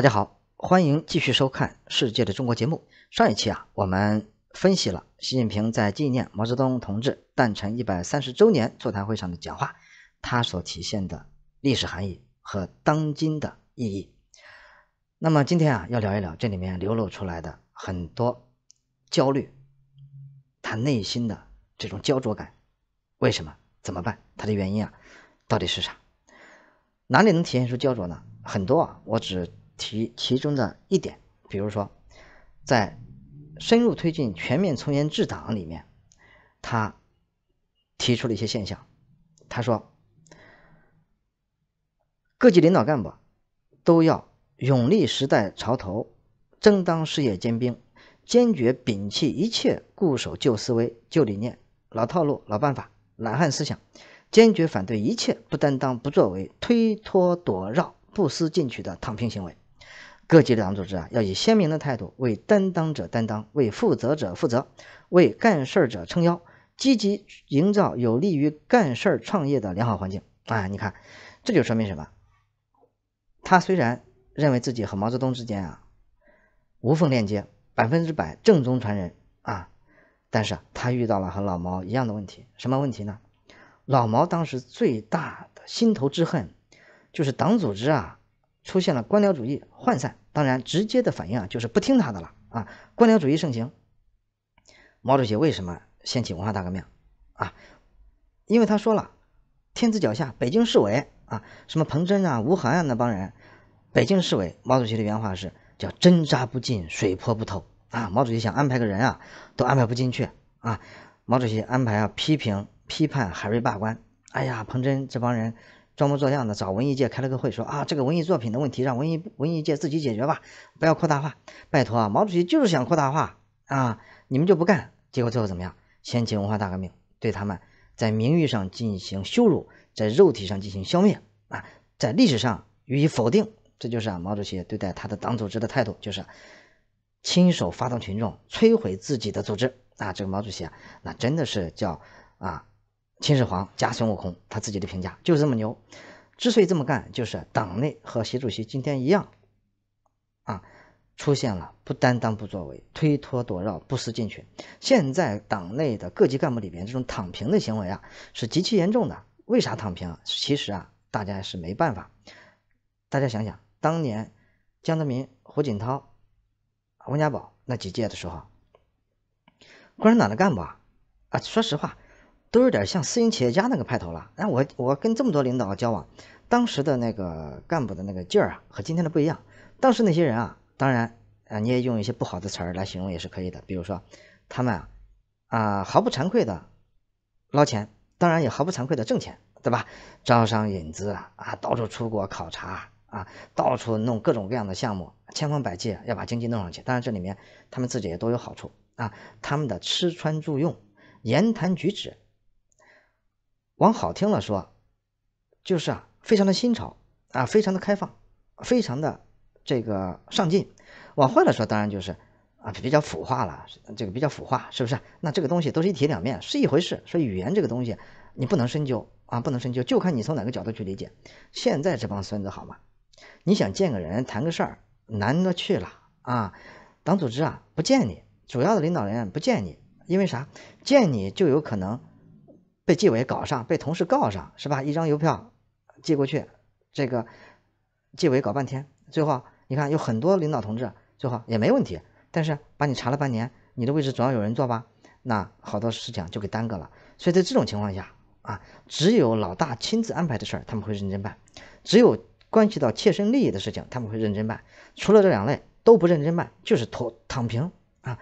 大家好，欢迎继续收看《世界的中国》节目。上一期啊，我们分析了习近平在纪念毛泽东同志诞辰一百三十周年座谈会上的讲话，他所体现的历史含义和当今的意义。那么今天啊，要聊一聊这里面流露出来的很多焦虑，他内心的这种焦灼感，为什么？怎么办？他的原因啊，到底是啥？哪里能体现出焦灼呢？很多啊，我只。其其中的一点，比如说，在深入推进全面从严治党里面，他提出了一些现象。他说，各级领导干部都要勇立时代潮头，争当事业尖兵，坚决摒弃一切固守旧思维、旧理念、老套路、老办法、懒汉思想，坚决反对一切不担当、不作为、推脱躲绕、不思进取的躺平行为。各级党组织啊，要以鲜明的态度为担当者担当，为负责者负责，为干事儿者撑腰，积极营造有利于干事儿创业的良好环境啊！你看，这就说明什么？他虽然认为自己和毛泽东之间啊无缝链接，百分之百正宗传人啊，但是他遇到了和老毛一样的问题。什么问题呢？老毛当时最大的心头之恨就是党组织啊出现了官僚主义涣散。当然，直接的反应啊，就是不听他的了啊，官僚主义盛行。毛主席为什么掀起文化大革命啊？因为他说了，天子脚下，北京市委啊，什么彭真啊、吴晗啊那帮人，北京市委。毛主席的原话是叫“针扎不进，水泼不透”啊。毛主席想安排个人啊，都安排不进去啊。毛主席安排啊，批评批判海瑞罢官，哎呀，彭真这帮人。装模作样的找文艺界开了个会，说啊，这个文艺作品的问题让文艺文艺界自己解决吧，不要扩大化。拜托啊，毛主席就是想扩大化啊，你们就不干，结果最后怎么样？掀起文化大革命，对他们在名誉上进行羞辱，在肉体上进行消灭啊，在历史上予以否定。这就是啊，毛主席对待他的党组织的态度，就是亲手发动群众摧毁自己的组织啊。这个毛主席啊，那真的是叫啊。秦始皇加孙悟空，他自己的评价就是这么牛。之所以这么干，就是党内和习主席今天一样，啊，出现了不担当、不作为、推脱躲绕、不思进取。现在党内的各级干部里边，这种躺平的行为啊，是极其严重的。为啥躺平？其实啊，大家是没办法。大家想想，当年江泽民、胡锦涛、温家宝那几届的时候，共产党的干部啊，啊，说实话。都有点像私营企业家那个派头了。哎，我我跟这么多领导交往，当时的那个干部的那个劲儿啊，和今天的不一样。当时那些人啊，当然啊，你也用一些不好的词儿来形容也是可以的。比如说，他们啊，啊毫不惭愧的捞钱，当然也毫不惭愧的挣钱，对吧？招商引资啊，啊到处出国考察啊，到处弄各种各样的项目，千方百计要把经济弄上去。当然，这里面他们自己也都有好处啊。他们的吃穿住用，言谈举止。往好听了说，就是啊，非常的新潮啊，非常的开放，非常的这个上进。往坏了说，当然就是啊，比较腐化了，这个比较腐化，是不是？那这个东西都是一体两面，是一回事。所以语言这个东西，你不能深究啊，不能深究，就看你从哪个角度去理解。现在这帮孙子好吗？你想见个人谈个事儿，难得去了啊！党组织啊，不见你；主要的领导人不见你，因为啥？见你就有可能。被纪委搞上，被同事告上，是吧？一张邮票寄过去，这个纪委搞半天，最后你看有很多领导同志，最后也没问题。但是把你查了半年，你的位置总要有人做吧？那好多事情就给耽搁了。所以在这种情况下啊，只有老大亲自安排的事儿他们会认真办，只有关系到切身利益的事情他们会认真办。除了这两类都不认真办，就是拖躺平啊，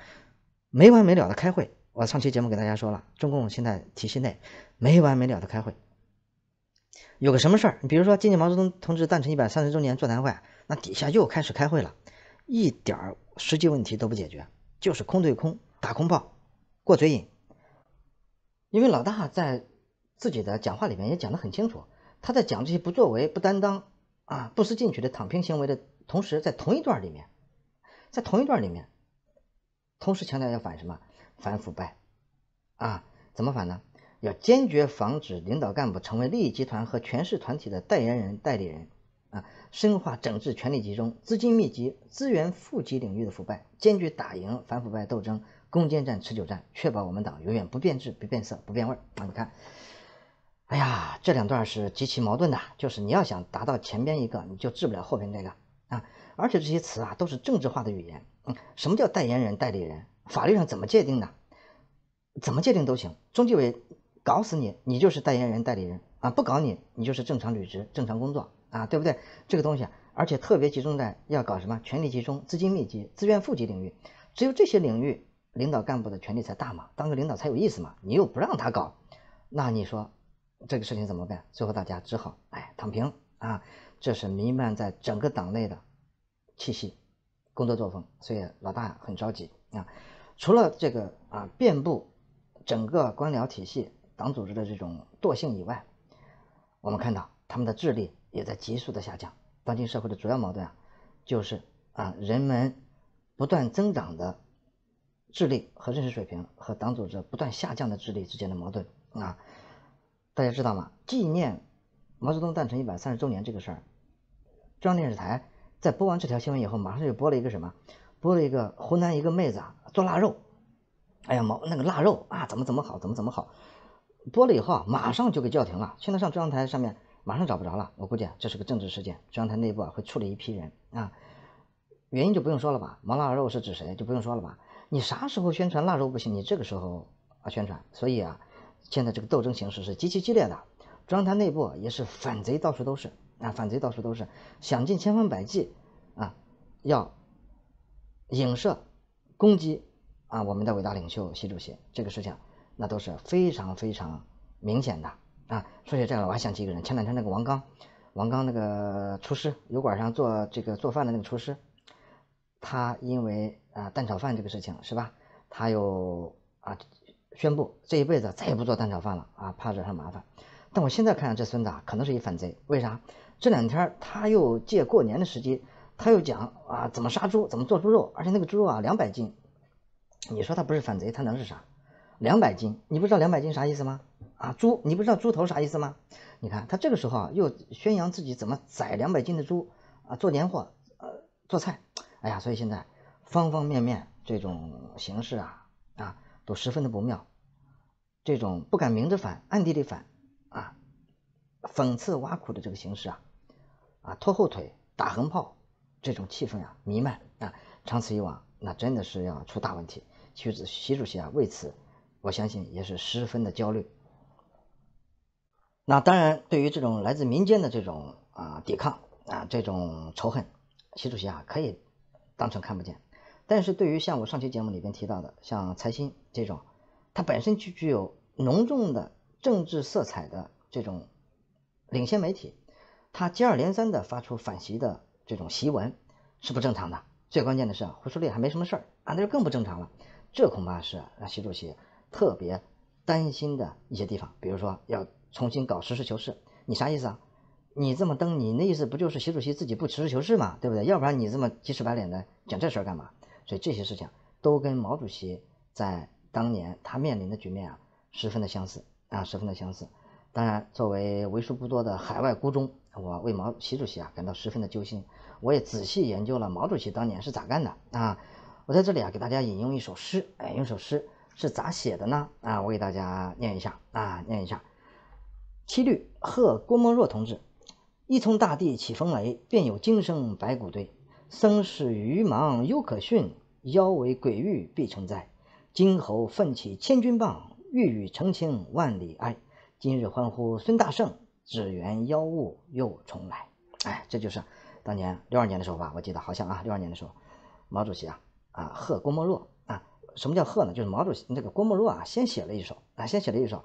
没完没了的开会。我上期节目给大家说了，中共现在体系内没完没了的开会，有个什么事儿？你比如说今年毛泽东同志诞辰一百三十周年座谈会，那底下又开始开会了，一点儿实际问题都不解决，就是空对空打空炮，过嘴瘾。因为老大在自己的讲话里面也讲得很清楚，他在讲这些不作为、不担当、啊不思进取的躺平行为的同时，在同一段里面，在同一段里面，同时强调要反什么？反腐败，啊，怎么反呢？要坚决防止领导干部成为利益集团和权势团体的代言人、代理人，啊，深化整治权力集中、资金密集、资源富集领域的腐败，坚决打赢反腐败斗争攻坚战、持久战，确保我们党永远不变质、不变色、不变味儿。啊，你看，哎呀，这两段是极其矛盾的，就是你要想达到前边一个，你就治不了后边这个，啊，而且这些词啊都是政治化的语言。嗯，什么叫代言人、代理人？法律上怎么界定的？怎么界定都行。中纪委搞死你，你就是代言人、代理人啊；不搞你，你就是正常履职、正常工作啊，对不对？这个东西，而且特别集中在要搞什么权力集中、资金密集、资源富集领域。只有这些领域，领导干部的权力才大嘛，当个领导才有意思嘛。你又不让他搞，那你说这个事情怎么办？最后大家只好哎躺平啊。这是弥漫在整个党内的气息、工作作风，所以老大很着急啊。除了这个啊，遍布整个官僚体系党组织的这种惰性以外，我们看到他们的智力也在急速的下降。当今社会的主要矛盾啊，就是啊，人们不断增长的智力和认识水平，和党组织不断下降的智力之间的矛盾啊。大家知道吗？纪念毛泽东诞辰一百三十周年这个事儿，中央电视台在播完这条新闻以后，马上就播了一个什么？播了一个湖南一个妹子啊。做腊肉，哎呀毛那个腊肉啊，怎么怎么好，怎么怎么好，播了以后啊，马上就给叫停了。现在上中央台上面马上找不着了，我估计这是个政治事件，中央台内部啊会处理一批人啊。原因就不用说了吧，毛腊肉是指谁就不用说了吧。你啥时候宣传腊肉不行？你这个时候啊宣传，所以啊，现在这个斗争形势是极其激烈的，中央台内部也是反贼到处都是啊，反贼到处都是，想尽千方百计啊要影射。攻击啊，我们的伟大领袖习主席这个事情，那都是非常非常明显的啊。说起这个，我还想起一个人，前两天那个王刚，王刚那个厨师，油管上做这个做饭的那个厨师，他因为啊蛋炒饭这个事情是吧，他又啊宣布这一辈子再也不做蛋炒饭了啊，怕惹上麻烦。但我现在看这孙子可能是一反贼，为啥？这两天他又借过年的时机。他又讲啊，怎么杀猪，怎么做猪肉，而且那个猪肉啊，两百斤。你说他不是反贼，他能是啥？两百斤，你不知道两百斤啥意思吗？啊，猪，你不知道猪头啥意思吗？你看他这个时候啊，又宣扬自己怎么宰两百斤的猪啊，做年货，呃，做菜。哎呀，所以现在方方面面这种形势啊啊，都十分的不妙。这种不敢明着反，暗地里反啊，讽刺挖苦的这个形式啊啊，拖后腿，打横炮。这种气氛啊弥漫啊，长此以往，那真的是要出大问题。徐主习主席啊，为此，我相信也是十分的焦虑。那当然，对于这种来自民间的这种啊抵抗啊，这种仇恨，习主席啊可以当成看不见。但是对于像我上期节目里边提到的，像财新这种，它本身具具有浓重的政治色彩的这种领先媒体，它接二连三的发出反袭的。这种檄文是不正常的。最关键的是，胡舒立还没什么事儿，那就更不正常了。这恐怕是让习主席特别担心的一些地方。比如说，要重新搞实事求是，你啥意思啊？你这么登，你那意思不就是习主席自己不实事求是嘛，对不对？要不然你这么急赤白脸的讲这事儿干嘛？所以这些事情都跟毛主席在当年他面临的局面啊十分的相似啊，十分的相似。当然，作为为数不多的海外孤忠，我为毛习主席啊感到十分的揪心。我也仔细研究了毛主席当年是咋干的啊！我在这里啊，给大家引用一首诗，哎，用首诗是咋写的呢？啊，我给大家念一下啊，念一下《七律·贺郭沫若同志》：一从大地起风雷，便有惊声白骨堆。僧是愚氓犹可训，妖为鬼蜮必成灾。金猴奋起千钧棒，玉宇澄清万里埃。今日欢呼孙大圣，只缘妖雾又重来。哎，这就是。当年六二年的时候吧，我记得好像啊，六二年的时候，毛主席啊啊贺郭沫若啊，什么叫贺呢？就是毛主席那个郭沫若啊，先写了一首啊，先写了一首。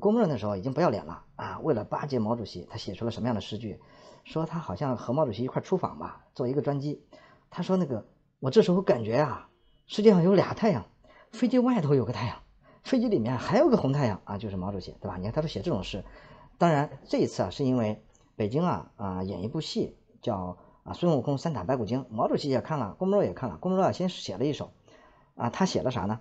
郭沫若那时候已经不要脸了啊，为了巴结毛主席，他写出了什么样的诗句？说他好像和毛主席一块出访吧，做一个专机。他说那个我这时候感觉啊，世界上有俩太阳，飞机外头有个太阳，飞机里面还有个红太阳啊，就是毛主席，对吧？你看他都写这种诗。当然这一次啊，是因为北京啊啊演一部戏。叫啊，孙悟空三打白骨精，毛主席也看了，郭沫若也看了，郭沫若先写了一首，啊，他写了啥呢？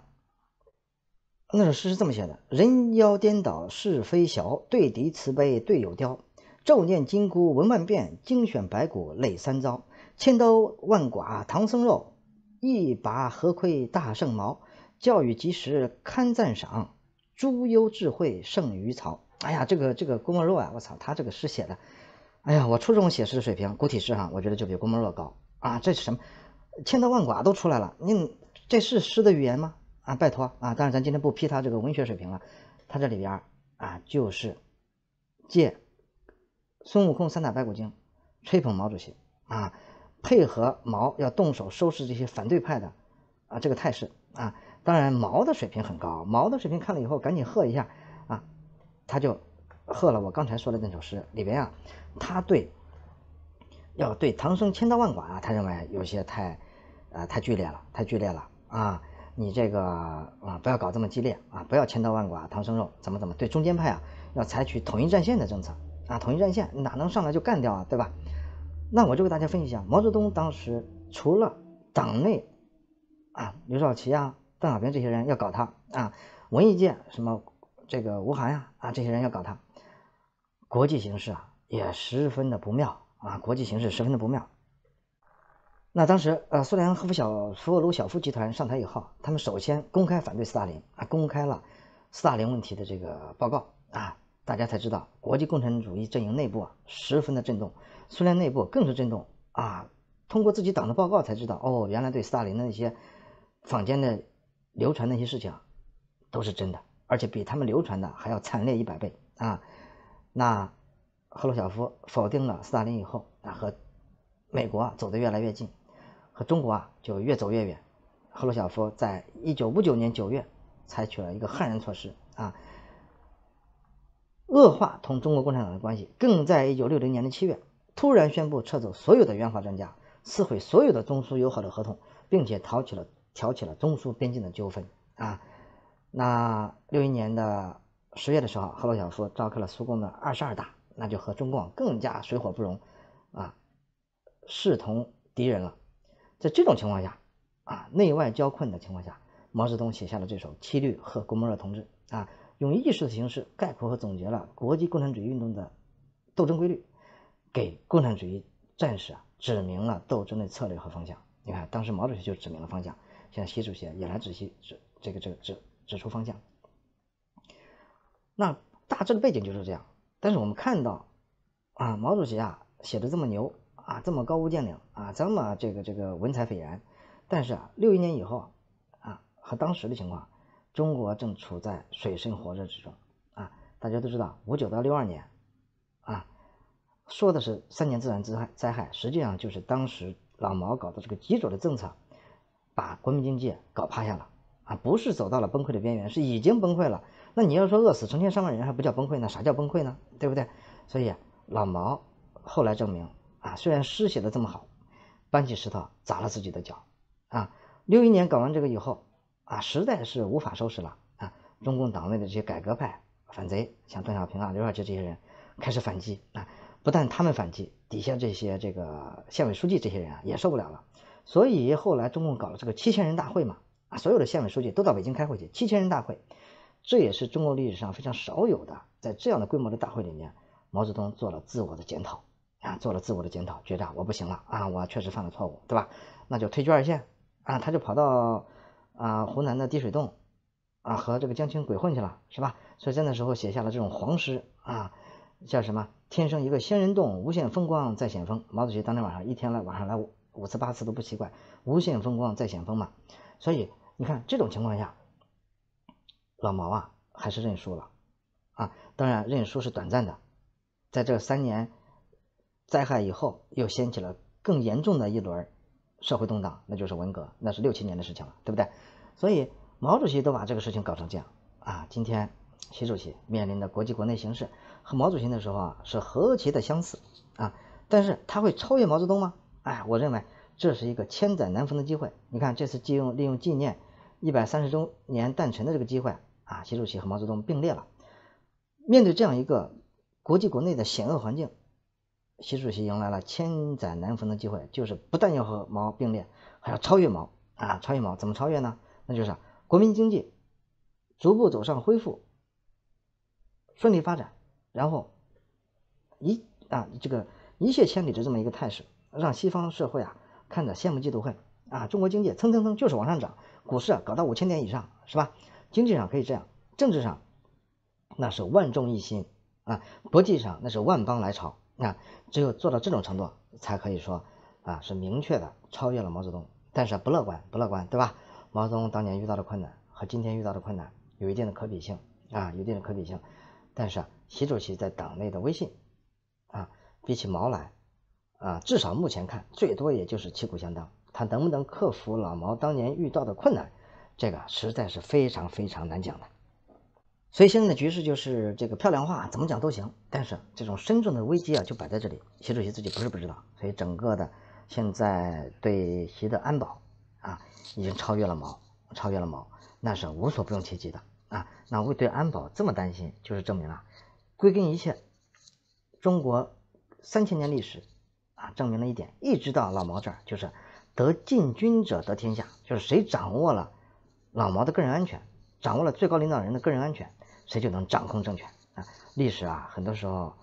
那首诗是这么写的：人妖颠倒是非小，对敌慈悲对友刁。咒念金箍文万变，精选白骨累三招。千刀万剐唐僧肉，一把何亏大圣毛？教育及时堪赞赏，诸幽智慧胜于曹。哎呀，这个这个郭沫若啊，我操，他这个诗写的。哎呀，我初中写诗的水平，古体诗哈，我觉得就比郭沫若高啊！这是什么，千刀万剐都出来了，你这是诗的语言吗？啊，拜托啊！但是咱今天不批他这个文学水平了，他这里边啊，就是借孙悟空三打白骨精，吹捧毛主席啊，配合毛要动手收拾这些反对派的啊这个态势啊。当然毛的水平很高，毛的水平看了以后赶紧喝一下啊，他就。喝了我刚才说的那首诗里边啊，他对要对唐僧千刀万剐啊，他认为有些太啊太剧烈了，太剧烈了啊！你这个啊不要搞这么激烈啊，不要千刀万剐唐僧肉，怎么怎么对中间派啊要采取统一战线的政策啊，统一战线哪能上来就干掉啊，对吧？那我就给大家分析一下，毛泽东当时除了党内啊刘少奇啊邓小平这些人要搞他啊，文艺界什么这个吴晗呀啊这些人要搞他。国际形势啊，也十分的不妙啊！国际形势十分的不妙。那当时，呃，苏联赫夫小尔鲁晓夫集团上台以后，他们首先公开反对斯大林啊，公开了斯大林问题的这个报告啊，大家才知道，国际共产主义阵营内部啊，十分的震动，苏联内部更是震动啊。通过自己党的报告才知道，哦，原来对斯大林的那些坊间的流传那些事情啊，都是真的，而且比他们流传的还要惨烈一百倍啊！那赫鲁晓夫否定了斯大林以后啊，和美国走得越来越近，和中国啊就越走越远。赫鲁晓夫在一九五九年九月采取了一个害人措施啊，恶化同中国共产党的关系。更在一九六零年的七月，突然宣布撤走所有的援华专家，撕毁所有的中苏友好的合同，并且挑起了挑起了中苏边境的纠纷啊。那六一年的。十月的时候，赫鲁晓夫召开了苏共的二十二大，那就和中共更加水火不容，啊，视同敌人了。在这种情况下，啊，内外交困的情况下，毛泽东写下了这首《七律·贺郭沫热同志》，啊，用艺术的形式概括和总结了国际共产主义运动的斗争规律，给共产主义战士啊指明了斗争的策略和方向。你看，当时毛主席就指明了方向，现在习主席也来指西指这个这个指指出方向。那大致的背景就是这样，但是我们看到，啊，毛主席啊写的这么牛啊，这么高屋建瓴啊，这么这个这个文采斐然，但是啊，六一年以后啊，和当时的情况，中国正处在水深火热之中啊，大家都知道五九到六二年啊，说的是三年自然灾害灾害，实际上就是当时老毛搞的这个极左的政策，把国民经济搞趴下了。不是走到了崩溃的边缘，是已经崩溃了。那你要说饿死成千上万人还不叫崩溃呢？啥叫崩溃呢？对不对？所以老毛后来证明啊，虽然诗写的这么好，搬起石头砸了自己的脚啊。六一年搞完这个以后啊，实在是无法收拾了啊。中共党内的这些改革派反贼，像邓小平啊、刘少奇这些人，开始反击啊。不但他们反击，底下这些这个县委书记这些人啊也受不了了。所以后来中共搞了这个七千人大会嘛。所有的县委书记都到北京开会去，七千人大会，这也是中国历史上非常少有的。在这样的规模的大会里面，毛泽东做了自我的检讨啊，做了自我的检讨，觉得我不行了啊，我确实犯了错误，对吧？那就退居二线啊，他就跑到啊湖南的滴水洞啊和这个江青鬼混去了，是吧？所以在那时候写下了这种黄诗啊，叫什么？天生一个仙人洞，无限风光在险峰。毛主席当天晚上一天来晚上来五次八次都不奇怪，无限风光在险峰嘛，所以。你看这种情况下，老毛啊还是认输了，啊，当然认输是短暂的，在这三年灾害以后，又掀起了更严重的一轮社会动荡，那就是文革，那是六七年的事情了，对不对？所以毛主席都把这个事情搞成这样啊。今天习主席面临的国际国内形势和毛主席的时候啊是何其的相似啊，但是他会超越毛泽东吗？哎，我认为这是一个千载难逢的机会。你看这次借用利用纪念。一百三十周年诞辰的这个机会啊，习主席和毛泽东并列了。面对这样一个国际国内的险恶环境，习主席迎来了千载难逢的机会，就是不但要和毛并列，还要超越毛啊！超越毛怎么超越呢？那就是国民经济逐步走上恢复、顺利发展，然后一啊这个一泻千里的这么一个态势，让西方社会啊看着羡慕嫉妒恨。啊，中国经济蹭蹭蹭就是往上涨，股市啊搞到五千点以上，是吧？经济上可以这样，政治上那是万众一心啊，国际上那是万邦来朝啊，只有做到这种程度，才可以说啊是明确的超越了毛泽东。但是不乐观，不乐观，对吧？毛泽东当年遇到的困难和今天遇到的困难有一定的可比性啊，有一定的可比性。但是，习主席在党内的威信啊，比起毛来啊，至少目前看，最多也就是旗鼓相当。他能不能克服老毛当年遇到的困难，这个实在是非常非常难讲的。所以现在的局势就是这个漂亮话怎么讲都行，但是这种深重的危机啊就摆在这里。习主席自己不是不知道，所以整个的现在对习的安保啊已经超越了毛，超越了毛，那是无所不用其极的啊。那为对安保这么担心，就是证明了，归根一切，中国三千年历史啊证明了一点，一直到老毛这儿就是。得禁军者得天下，就是谁掌握了老毛的个人安全，掌握了最高领导人的个人安全，谁就能掌控政权啊！历史啊，很多时候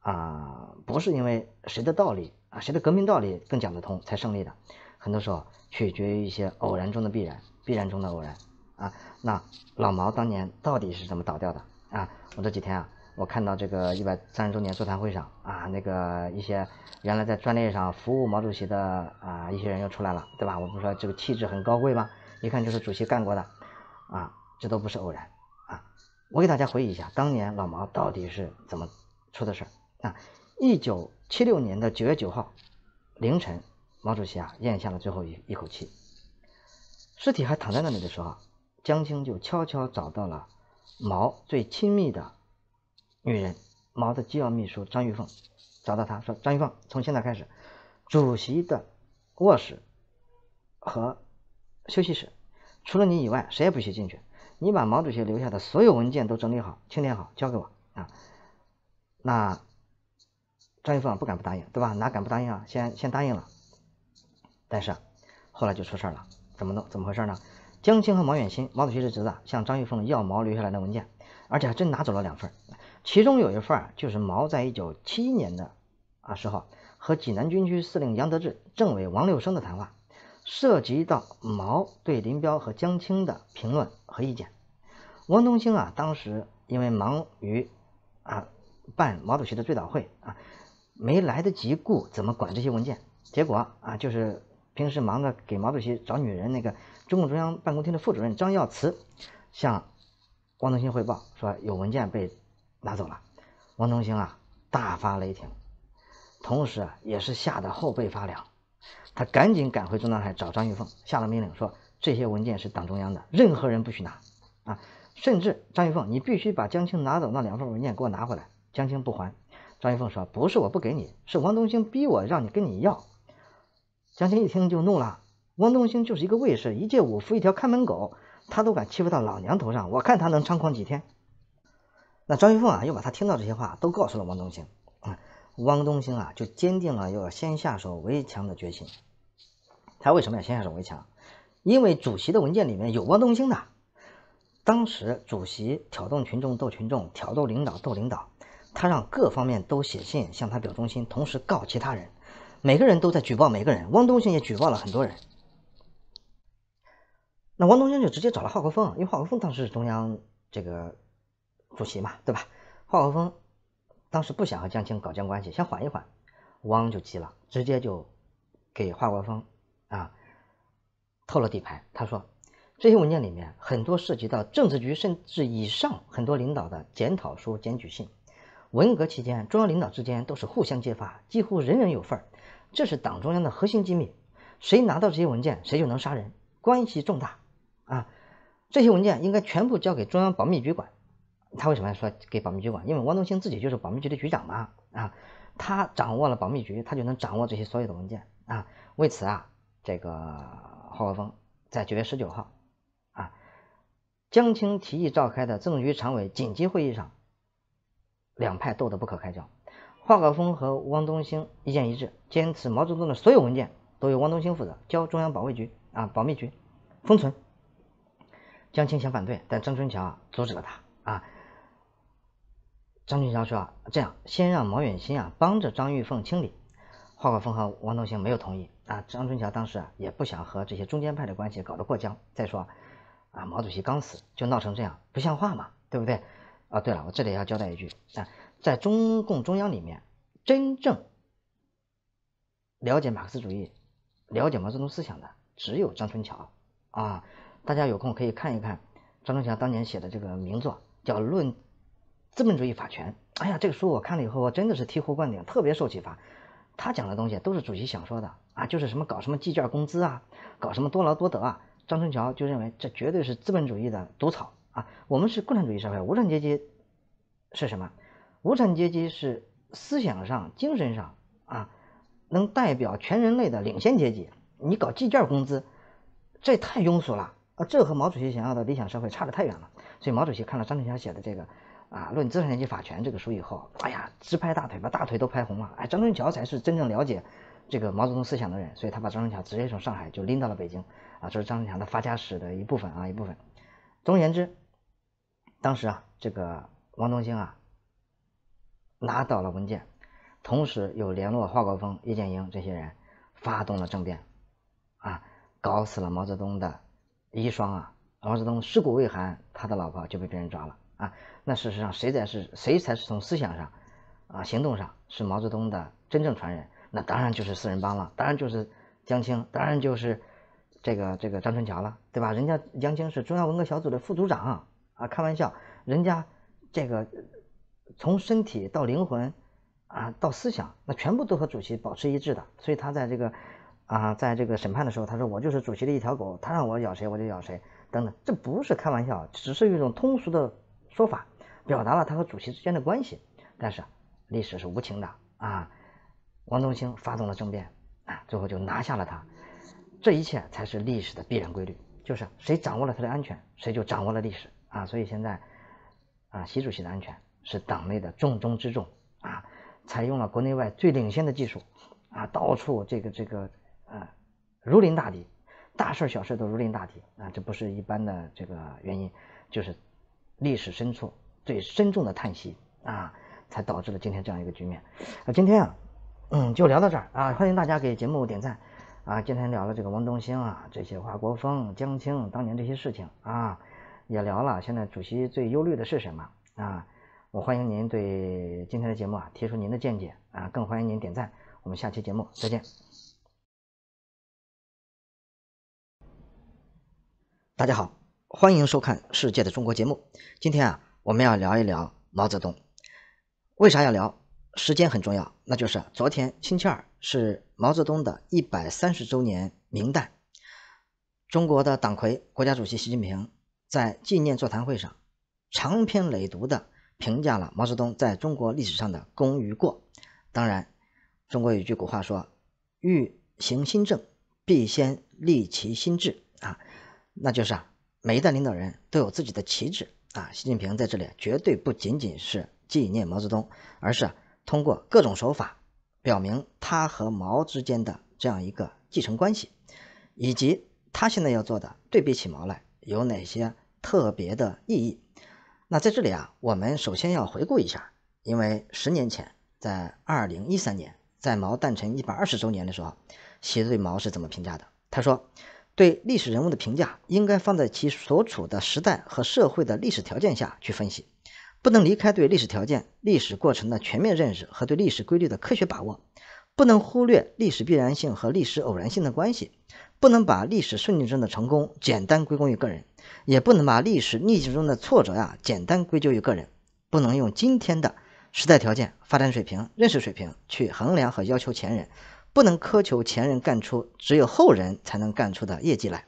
啊，不是因为谁的道理啊，谁的革命道理更讲得通才胜利的，很多时候取决于一些偶然中的必然，必然中的偶然啊！那老毛当年到底是怎么倒掉的啊？我这几天啊。我看到这个一百三十周年座谈会上啊，那个一些原来在专列上服务毛主席的啊一些人又出来了，对吧？我不是说这个气质很高贵吗？一看就是主席干过的，啊，这都不是偶然啊！我给大家回忆一下，当年老毛到底是怎么出的事儿啊？一九七六年的九月九号凌晨，毛主席啊咽下了最后一一口气，尸体还躺在那里的时候，江青就悄悄找到了毛最亲密的。女人，毛的机要秘书张玉凤找到他说：“张玉凤，从现在开始，主席的卧室和休息室，除了你以外，谁也不许进去。你把毛主席留下的所有文件都整理好、清点好，交给我啊。”那张玉凤不敢不答应，对吧？哪敢不答应啊？先先答应了，但是后来就出事了。怎么弄？怎么回事呢？江青和毛远新，毛主席的侄子，向张玉凤要毛留下来的文件，而且还真拿走了两份。其中有一份啊，就是毛在一九七一年的啊时候和济南军区司令杨得志、政委王六生的谈话，涉及到毛对林彪和江青的评论和意见。汪东兴啊，当时因为忙于啊办毛主席的追悼会啊，没来得及顾怎么管这些文件，结果啊，就是平时忙着给毛主席找女人那个中共中央办公厅的副主任张耀祠向汪东兴汇报说有文件被。拿走了，王东兴啊大发雷霆，同时啊也是吓得后背发凉，他赶紧赶回中南海找张玉凤，下了命令说：这些文件是党中央的，任何人不许拿啊！甚至张玉凤，你必须把江青拿走那两份文件给我拿回来。江青不还，张玉凤说：不是我不给你，是王东兴逼我让你跟你要。江青一听就怒了，王东兴就是一个卫士，一介武夫，一条看门狗，他都敢欺负到老娘头上，我看他能猖狂几天。那张玉凤啊，又把他听到这些话都告诉了汪东兴，汪东兴啊，就坚定了要先下手为强的决心。他为什么要先下手为强？因为主席的文件里面有汪东兴的。当时主席挑动群众斗群众，挑逗领导斗领导，他让各方面都写信向他表忠心，同时告其他人。每个人都在举报每个人，汪东兴也举报了很多人。那汪东兴就直接找了华国锋，因为华国锋当时是中央这个。主席嘛，对吧？华国锋当时不想和江青搞僵关系，想缓一缓。汪就急了，直接就给华国锋啊透了底牌。他说，这些文件里面很多涉及到政治局甚至以上很多领导的检讨书、检举信。文革期间，中央领导之间都是互相揭发，几乎人人有份儿。这是党中央的核心机密，谁拿到这些文件，谁就能杀人，关系重大啊！这些文件应该全部交给中央保密局管。他为什么要说给保密局管？因为汪东兴自己就是保密局的局长嘛，啊，他掌握了保密局，他就能掌握这些所有的文件啊。为此啊，这个华国锋在九月十九号啊，江青提议召开的政局常委紧急会议上，两派斗得不可开交。华国锋和汪东兴意见一致，坚持毛泽东的所有文件都由汪东兴负责交中央保卫局啊，保密局封存。江青想反对，但张春桥啊阻止了他啊。张春桥说：“啊，这样，先让毛远新啊帮着张玉凤清理。”华国锋和王东兴没有同意。啊，张春桥当时啊也不想和这些中间派的关系搞得过僵。再说，啊，毛主席刚死就闹成这样，不像话嘛，对不对？啊，对了，我这里要交代一句啊，在中共中央里面，真正了解马克思主义、了解毛泽东思想的，只有张春桥啊。大家有空可以看一看张春桥当年写的这个名作，叫《论》。资本主义法权，哎呀，这个书我看了以后，我真的是醍醐灌顶，特别受启发。他讲的东西都是主席想说的啊，就是什么搞什么计件工资啊，搞什么多劳多得啊。张春桥就认为这绝对是资本主义的毒草啊！我们是共产主义社会，无产阶级是什么？无产阶级是思想上、精神上啊，能代表全人类的领先阶级。你搞计件工资，这太庸俗了啊！这和毛主席想要的理想社会差得太远了。所以毛主席看了张春桥写的这个。啊，论资产阶级法权这个书以后，哎呀，直拍大腿，把大腿都拍红了。哎，张春桥才是真正了解这个毛泽东思想的人，所以他把张春桥直接从上海就拎到了北京。啊，这是张仲桥的发家史的一部分啊，一部分。总而言之，当时啊，这个汪东兴啊，拿到了文件，同时又联络华国锋、叶剑英这些人，发动了政变，啊，搞死了毛泽东的遗孀啊，毛泽东尸骨未寒，他的老婆就被别人抓了。啊，那事实上谁才是谁才是从思想上，啊行动上是毛泽东的真正传人？那当然就是四人帮了，当然就是江青，当然就是这个这个张春桥了，对吧？人家江青是中央文革小组的副组长啊，开玩笑，人家这个从身体到灵魂，啊到思想，那全部都和主席保持一致的，所以他在这个啊在这个审判的时候，他说我就是主席的一条狗，他让我咬谁我就咬谁，等等，这不是开玩笑，只是一种通俗的。说法表达了他和主席之间的关系，但是历史是无情的啊！汪东兴发动了政变啊，最后就拿下了他。这一切才是历史的必然规律，就是谁掌握了他的安全，谁就掌握了历史啊！所以现在啊，习主席的安全是党内的重中之重啊！采用了国内外最领先的技术啊，到处这个这个呃如临大敌，大事小事都如临大敌啊！这不是一般的这个原因，就是。历史深处最深重的叹息啊，才导致了今天这样一个局面。啊，今天啊，嗯，就聊到这儿啊，欢迎大家给节目点赞啊。今天聊了这个汪东兴啊，这些华国锋、江青当年这些事情啊，也聊了现在主席最忧虑的是什么啊。我欢迎您对今天的节目啊提出您的见解啊，更欢迎您点赞。我们下期节目再见。大家好。欢迎收看《世界的中国》节目。今天啊，我们要聊一聊毛泽东，为啥要聊？时间很重要，那就是昨天，星期二，是毛泽东的一百三十周年名诞。中国的党魁、国家主席习近平在纪念座谈会上，长篇累牍地评价了毛泽东在中国历史上的功与过。当然，中国有句古话说：“欲行新政，必先立其心志。”啊，那就是啊。每一代领导人都有自己的旗帜啊！习近平在这里绝对不仅仅是纪念毛泽东，而是通过各种手法表明他和毛之间的这样一个继承关系，以及他现在要做的对比起毛来有哪些特别的意义。那在这里啊，我们首先要回顾一下，因为十年前，在二零一三年，在毛诞辰一百二十周年的时候，习对毛是怎么评价的？他说。对历史人物的评价，应该放在其所处的时代和社会的历史条件下去分析，不能离开对历史条件、历史过程的全面认识和对历史规律的科学把握，不能忽略历史必然性和历史偶然性的关系，不能把历史顺境中的成功简单归功于个人，也不能把历史逆境中的挫折呀简单归咎于个人，不能用今天的时代条件、发展水平、认识水平去衡量和要求前人。不能苛求前人干出只有后人才能干出的业绩来，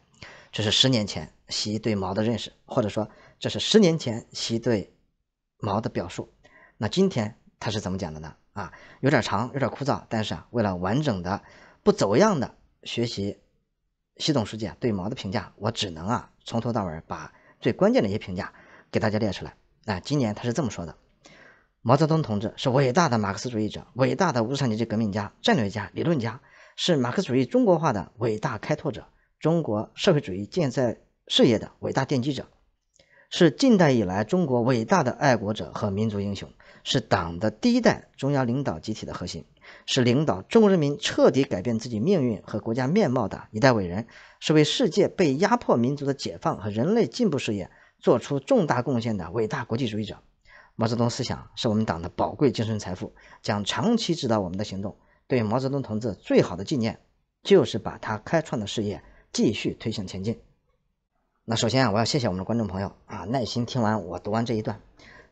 这是十年前习对毛的认识，或者说这是十年前习对毛的表述。那今天他是怎么讲的呢？啊，有点长，有点枯燥，但是啊，为了完整的、不走样的学习习总书记啊对毛的评价，我只能啊从头到尾把最关键的一些评价给大家列出来。那今年他是这么说的。毛泽东同志是伟大的马克思主义者，伟大的无产阶级革命家、战略家、理论家，是马克思主义中国化的伟大开拓者，中国社会主义建设事业的伟大奠基者，是近代以来中国伟大的爱国者和民族英雄，是党的第一代中央领导集体的核心，是领导中国人民彻底改变自己命运和国家面貌的一代伟人，是为世界被压迫民族的解放和人类进步事业做出重大贡献的伟大国际主义者。毛泽东思想是我们党的宝贵精神财富，将长期指导我们的行动。对毛泽东同志最好的纪念，就是把他开创的事业继续推向前进。那首先啊，我要谢谢我们的观众朋友啊，耐心听完我读完这一段。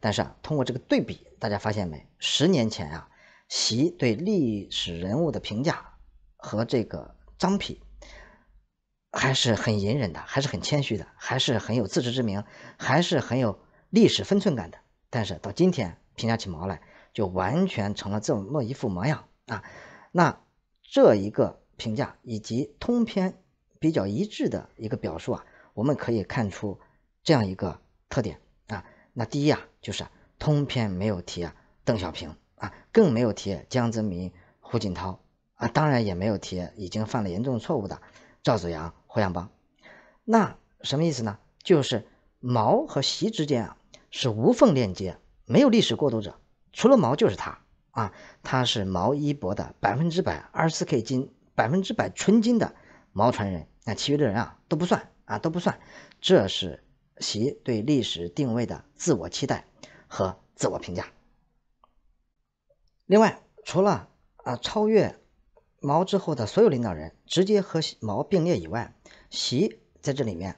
但是啊，通过这个对比，大家发现没？十年前啊，习对历史人物的评价和这个张品还是很隐忍的，还是很谦虚的，还是很有自知之明，还是很有历史分寸感的。但是到今天，评价起毛来就完全成了这么一副模样啊！那这一个评价以及通篇比较一致的一个表述啊，我们可以看出这样一个特点啊。那第一啊，就是通篇没有提啊邓小平啊，更没有提江泽民、胡锦涛啊，当然也没有提已经犯了严重错误的赵紫阳、胡耀邦。那什么意思呢？就是毛和习之间啊。是无缝链接，没有历史过渡者，除了毛就是他啊，他是毛一博的百分之百，二十四 K 金百分之百纯金的毛传人，那其余的人啊都不算啊都不算，这是习对历史定位的自我期待和自我评价。另外，除了啊超越毛之后的所有领导人直接和毛并列以外，习在这里面，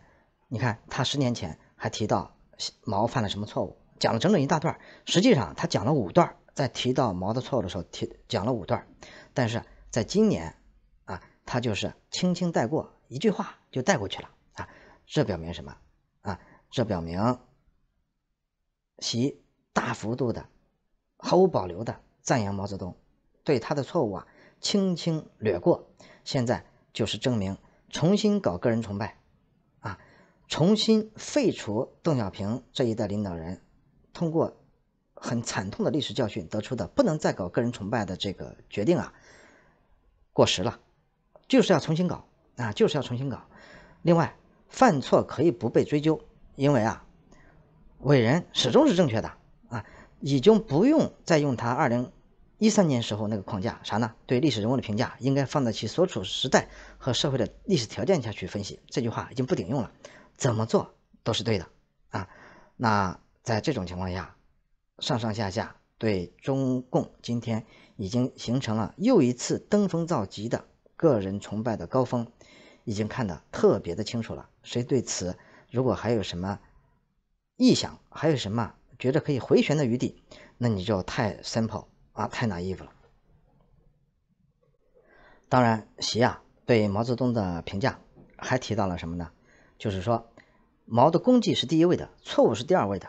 你看他十年前还提到。毛犯了什么错误？讲了整整一大段，实际上他讲了五段，在提到毛的错误的时候，提讲了五段，但是在今年，啊，他就是轻轻带过，一句话就带过去了，啊，这表明什么？啊，这表明，习大幅度的、毫无保留的赞扬毛泽东，对他的错误啊，轻轻掠过。现在就是证明，重新搞个人崇拜。重新废除邓小平这一代领导人通过很惨痛的历史教训得出的不能再搞个人崇拜的这个决定啊，过时了，就是要重新搞啊，就是要重新搞。另外，犯错可以不被追究，因为啊，伟人始终是正确的啊，已经不用再用他二零一三年时候那个框架啥呢？对历史人物的评价应该放在其所处时代和社会的历史条件下去分析，这句话已经不顶用了。怎么做都是对的啊！那在这种情况下，上上下下对中共今天已经形成了又一次登峰造极的个人崇拜的高峰，已经看得特别的清楚了。谁对此如果还有什么臆想，还有什么觉得可以回旋的余地，那你就太 simple 啊，太 naive 了。当然，习啊对毛泽东的评价还提到了什么呢？就是说，毛的功绩是第一位的，错误是第二位的。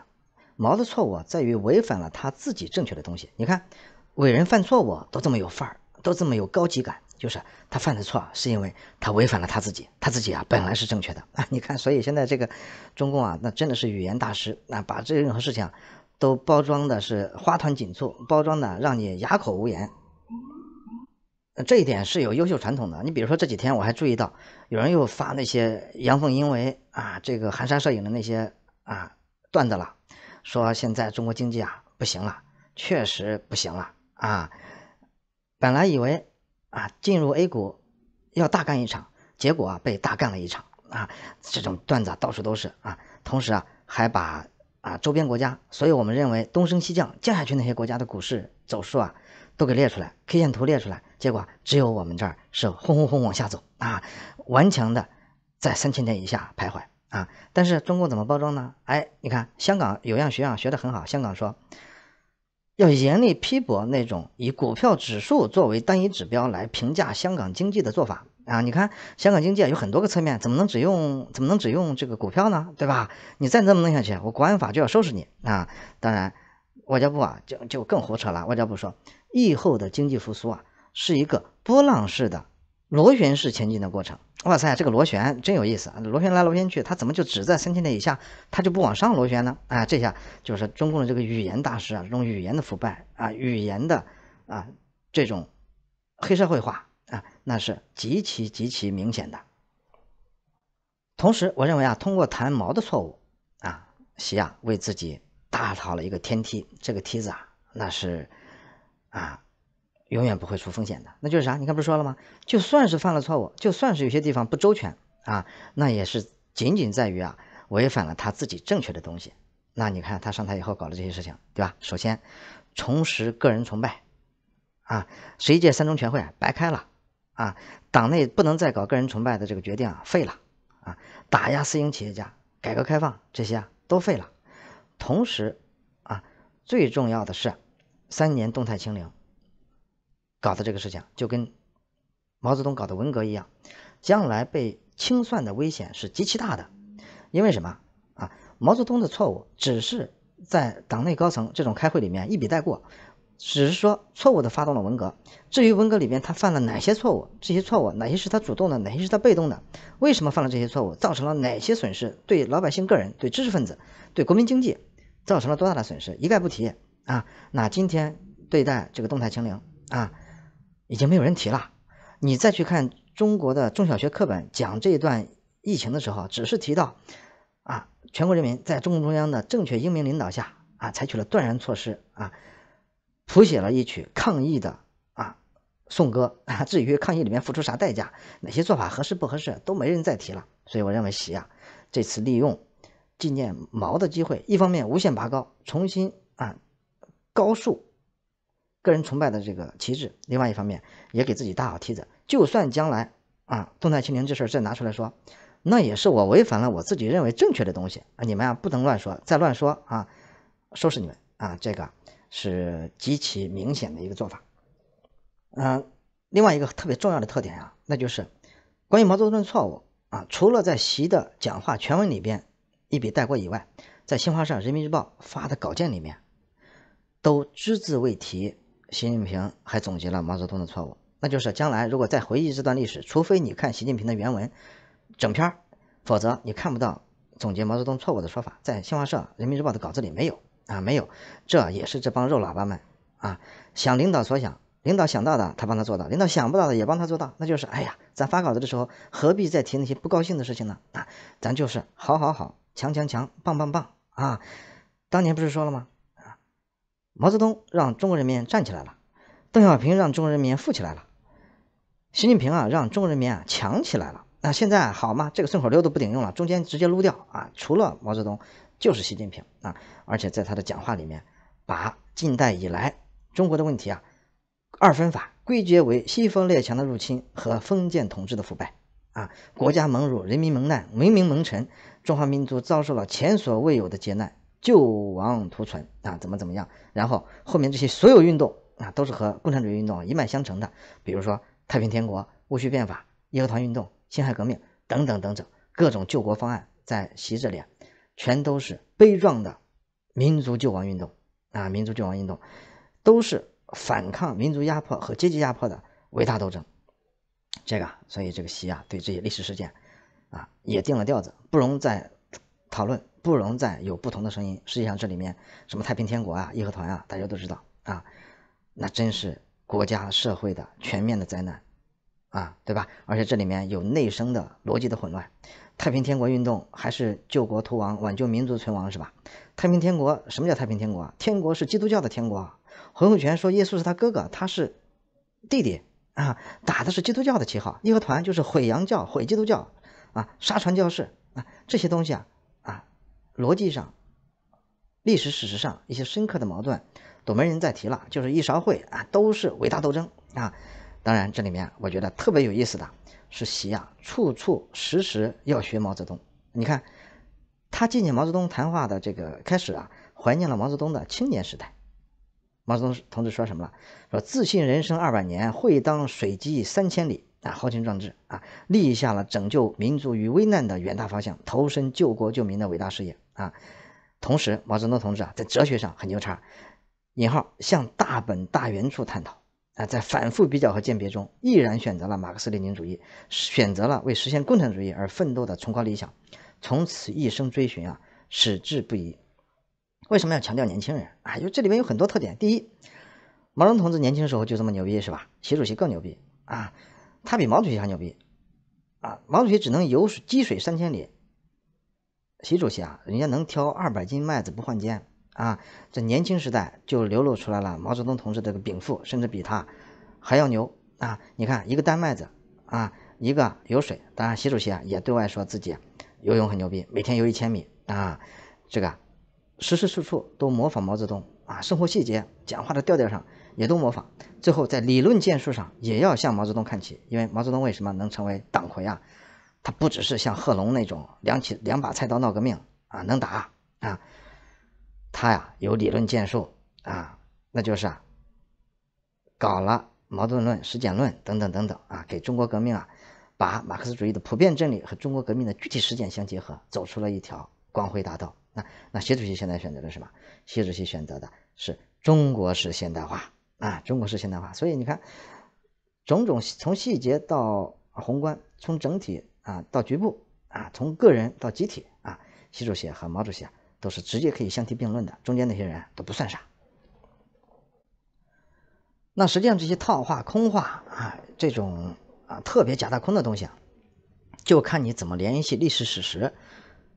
毛的错误在于违反了他自己正确的东西。你看，伟人犯错误都这么有范儿，都这么有高级感，就是他犯的错是因为他违反了他自己，他自己啊本来是正确的啊。你看，所以现在这个中共啊，那真的是语言大师，那把这任何事情都包装的是花团锦簇，包装的让你哑口无言。这一点是有优秀传统的。你比如说这几天我还注意到，有人又发那些阳奉阴违啊，这个含沙射影的那些啊段子了，说现在中国经济啊不行了，确实不行了啊。本来以为啊进入 A 股要大干一场，结果啊被大干了一场啊。这种段子到处都是啊。同时啊还把啊周边国家，所以我们认为东升西降降下去那些国家的股市走势啊都给列出来，K 线图列出来。结果只有我们这儿是轰轰轰往下走啊，顽强的在三千点以下徘徊啊！但是中国怎么包装呢？哎，你看香港有样学样学得很好，香港说要严厉批驳那种以股票指数作为单一指标来评价香港经济的做法啊！你看香港经济有很多个侧面，怎么能只用怎么能只用这个股票呢？对吧？你再这么弄下去，我国安法就要收拾你啊！当然，外交部啊就就更胡扯了。外交部说疫后的经济复苏啊。是一个波浪式的、螺旋式前进的过程。哇塞，这个螺旋真有意思，螺旋来螺旋去，它怎么就只在三千点以下，它就不往上螺旋呢？啊，这下就是中共的这个语言大师啊，这种语言的腐败啊，语言的啊这种黑社会化啊，那是极其极其明显的。同时，我认为啊，通过谈毛的错误啊，习啊为自己打好了一个天梯，这个梯子啊，那是啊。永远不会出风险的，那就是啥？你看，不是说了吗？就算是犯了错误，就算是有些地方不周全啊，那也是仅仅在于啊违反了他自己正确的东西。那你看他上台以后搞的这些事情，对吧？首先，重拾个人崇拜啊，十一届三中全会白开了啊，党内不能再搞个人崇拜的这个决定啊废了啊，打压私营企业家、改革开放这些都废了。同时啊，最重要的是，三年动态清零。搞的这个事情，就跟毛泽东搞的文革一样，将来被清算的危险是极其大的。因为什么啊？毛泽东的错误只是在党内高层这种开会里面一笔带过，只是说错误的发动了文革。至于文革里面他犯了哪些错误，这些错误哪些是他主动的，哪些是他被动的，为什么犯了这些错误，造成了哪些损失，对老百姓个人、对知识分子、对国民经济造成了多大的损失，一概不提啊。那今天对待这个动态清零啊。已经没有人提了。你再去看中国的中小学课本讲这一段疫情的时候，只是提到啊，全国人民在中共中央的正确英明领导下啊，采取了断然措施啊，谱写了一曲抗疫的啊颂歌啊。至于抗疫里面付出啥代价，哪些做法合适不合适，都没人再提了。所以我认为，习啊这次利用纪念毛的机会，一方面无限拔高，重新啊高速。个人崇拜的这个旗帜，另外一方面也给自己搭好梯子。就算将来啊，动态清零这事儿再拿出来说，那也是我违反了我自己认为正确的东西。啊！你们啊，不能乱说，再乱说啊，收拾你们啊！这个是极其明显的一个做法。嗯，另外一个特别重要的特点啊，那就是关于毛泽东错误啊，除了在习的讲话全文里边一笔带过以外，在新华社、人民日报发的稿件里面都只字未提。习近平还总结了毛泽东的错误，那就是将来如果再回忆这段历史，除非你看习近平的原文整篇，否则你看不到总结毛泽东错误的说法，在新华社、人民日报的稿子里没有啊，没有。这也是这帮肉喇叭们啊，想领导所想，领导想到的他帮他做到，领导想不到的也帮他做到，那就是哎呀，咱发稿子的时候何必再提那些不高兴的事情呢？啊，咱就是好，好，好，强，强，强，棒，棒，棒啊！当年不是说了吗？毛泽东让中国人民站起来了，邓小平让中国人民富起来了，习近平啊让中国人民啊强起来了。那现在好吗？这个顺口溜都不顶用了，中间直接撸掉啊！除了毛泽东，就是习近平啊！而且在他的讲话里面，把近代以来中国的问题啊，二分法归结为西方列强的入侵和封建统治的腐败啊，国家蒙辱，人民蒙难，文明蒙尘，中华民族遭受了前所未有的劫难。救亡图存啊，怎么怎么样？然后后面这些所有运动啊，都是和共产主义运动一脉相承的。比如说太平天国、戊戌变法、义和团运动、辛亥革命等等等等，各种救国方案，在习这里全都是悲壮的民族救亡运动啊！民族救亡运动都是反抗民族压迫和阶级压迫的伟大斗争。这个，所以这个习啊，对这些历史事件啊，也定了调子，不容再讨论。不容再有不同的声音。实际上，这里面什么太平天国啊、义和团啊，大家都知道啊，那真是国家社会的全面的灾难啊，对吧？而且这里面有内生的逻辑的混乱。太平天国运动还是救国图亡、挽救民族存亡，是吧？太平天国什么叫太平天国啊？天国是基督教的天国。洪秀全说耶稣是他哥哥，他是弟弟啊，打的是基督教的旗号。义和团就是毁洋教、毁基督教啊，杀传教士啊，这些东西啊。逻辑上、历史史实上一些深刻的矛盾，都没人再提了，就是一勺烩啊，都是伟大斗争啊。当然，这里面我觉得特别有意思的是，习啊，处处时时要学毛泽东。你看，他纪念毛泽东谈话的这个开始啊，怀念了毛泽东的青年时代。毛泽东同志说什么了？说自信人生二百年，会当水击三千里啊，豪情壮志啊，立下了拯救民族于危难的远大方向，投身救国救民的伟大事业。啊，同时，毛泽东同志啊，在哲学上很牛叉，引号向大本大原处探讨啊，在反复比较和鉴别中，毅然选择了马克思列宁主义，选择了为实现共产主义而奋斗的崇高理想，从此一生追寻啊，矢志不移。为什么要强调年轻人啊？因为这里面有很多特点。第一，毛泽东同志年轻时候就这么牛逼，是吧？习主席更牛逼啊，他比毛主席还牛逼啊！毛主席只能游水，积水三千里。习主席啊，人家能挑二百斤麦子不换肩啊，这年轻时代就流露出来了毛泽东同志这个禀赋，甚至比他还要牛啊！你看一个单麦子啊，一个有水。当然，习主席啊也对外说自己游泳很牛逼，每天游一千米啊。这个时时处处都模仿毛泽东啊，生活细节、讲话的调调上也都模仿。最后在理论建树上也要向毛泽东看齐，因为毛泽东为什么能成为党魁啊？他不只是像贺龙那种两起两把菜刀闹革命啊，能打啊。他呀有理论建树啊，那就是啊，搞了矛盾论、实践论等等等等啊，给中国革命啊，把马克思主义的普遍真理和中国革命的具体实践相结合，走出了一条光辉大道。那那习主席现在选择了什么？习主席选择的是中国式现代化啊，中国式现代化。所以你看，种种从细节到宏观，从整体。啊，到局部啊，从个人到集体啊，习主席和毛主席啊，都是直接可以相提并论的，中间那些人都不算啥。那实际上这些套话、空话啊，这种啊特别假大空的东西啊，就看你怎么联系历史史实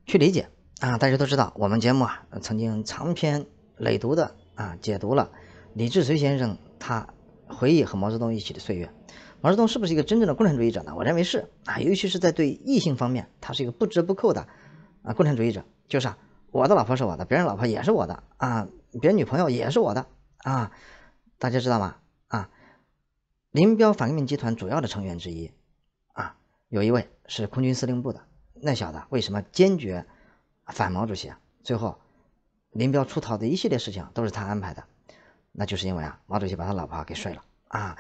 去理解啊。大家都知道，我们节目啊曾经长篇累读的啊解读了李志绥先生他回忆和毛泽东一起的岁月。毛泽东是不是一个真正的共产主义者呢？我认为是啊，尤其是在对异性方面，他是一个不折不扣的啊共产主义者。就是啊，我的老婆是我的，别人老婆也是我的啊，别人女朋友也是我的啊。大家知道吗？啊，林彪反革命集团主要的成员之一啊，有一位是空军司令部的那小子，为什么坚决反毛主席？最后，林彪出逃的一系列事情都是他安排的，那就是因为啊，毛主席把他老婆给睡了啊，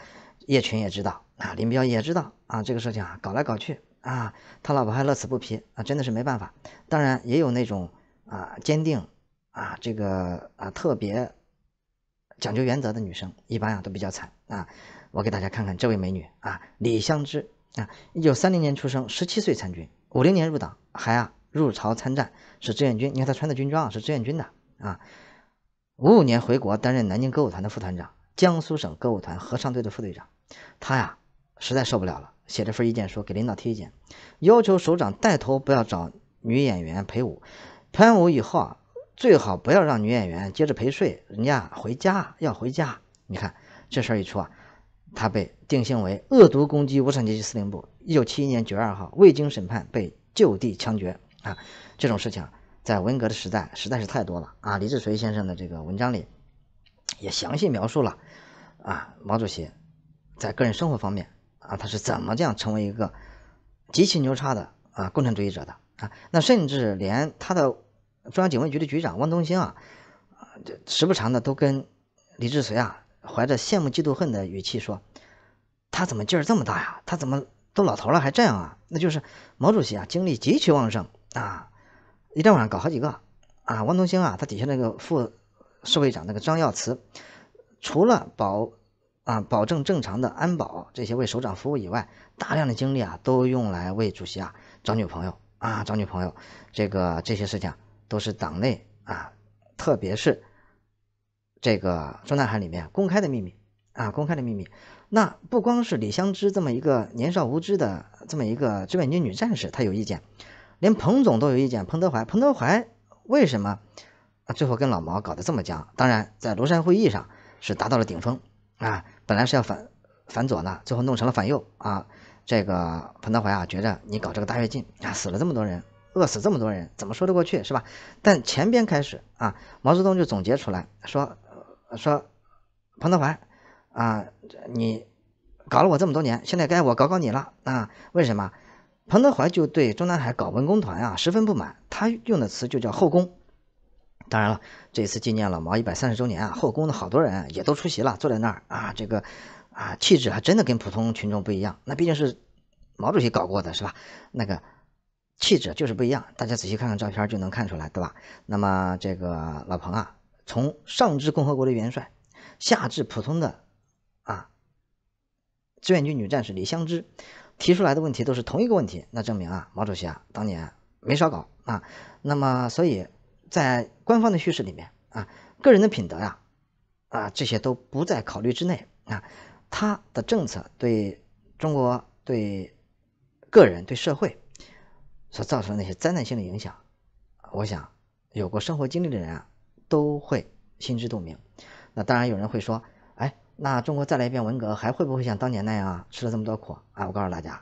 叶群也知道。啊，林彪也知道啊，这个事情啊，搞来搞去啊，他老婆还乐此不疲啊，真的是没办法。当然也有那种啊，坚定啊，这个啊，特别讲究原则的女生，一般啊都比较惨啊。我给大家看看这位美女啊，李香芝啊，一九三零年出生，十七岁参军，五零年入党，还啊入朝参战，是志愿军。你看她穿的军装啊，是志愿军的啊。五五年回国，担任南京歌舞团的副团长，江苏省歌舞团合唱队的副队长。她呀。实在受不了了，写这份意见书给领导提意见，要求首长带头不要找女演员陪舞，陪舞以后啊，最好不要让女演员接着陪睡，人家回家要回家。你看这事儿一出啊，他被定性为恶毒攻击无产阶级司令部。一九七一年九二号，未经审判被就地枪决啊。这种事情在文革的时代实在是太多了啊。李志绥先生的这个文章里，也详细描述了啊，毛主席在个人生活方面。啊，他是怎么这样成为一个极其牛叉的啊共产主义者的啊？那甚至连他的中央警卫局的局长汪东兴啊，啊，时不常的都跟李志绥啊，怀着羡慕嫉妒恨的语气说：“他怎么劲儿这么大呀？他怎么都老头了还这样啊？”那就是毛主席啊，精力极其旺盛啊，一天晚上搞好几个啊。汪东兴啊，他底下那个副侍卫长那个张耀慈，除了保。啊，保证正常的安保这些为首长服务以外，大量的精力啊，都用来为主席啊找女朋友啊找女朋友，这个这些事情都是党内啊，特别是这个中南海里面公开的秘密啊，公开的秘密。那不光是李香芝这么一个年少无知的这么一个志愿军女战士，她有意见，连彭总都有意见。彭德怀，彭德怀为什么最后跟老毛搞得这么僵？当然，在庐山会议上是达到了顶峰啊。本来是要反，反左呢，最后弄成了反右啊。这个彭德怀啊，觉着你搞这个大跃进啊，死了这么多人，饿死这么多人，怎么说得过去是吧？但前边开始啊，毛泽东就总结出来说，说彭德怀啊，你搞了我这么多年，现在该我搞搞你了啊。为什么？彭德怀就对中南海搞文工团啊，十分不满。他用的词就叫“后宫”。当然了，这次纪念老毛一百三十周年啊，后宫的好多人也都出席了，坐在那儿啊，这个啊，气质还真的跟普通群众不一样。那毕竟是毛主席搞过的是吧？那个气质就是不一样，大家仔细看看照片就能看出来，对吧？那么这个老彭啊，从上至共和国的元帅，下至普通的啊，志愿军女战士李香芝，提出来的问题都是同一个问题，那证明啊，毛主席啊当年没少搞啊。那么所以。在官方的叙事里面啊，个人的品德呀，啊，这些都不在考虑之内啊。他的政策对中国、对个人、对社会所造成的那些灾难性的影响，我想有过生活经历的人啊，都会心知肚明。那当然有人会说，哎，那中国再来一遍文革，还会不会像当年那样吃了这么多苦啊？我告诉大家，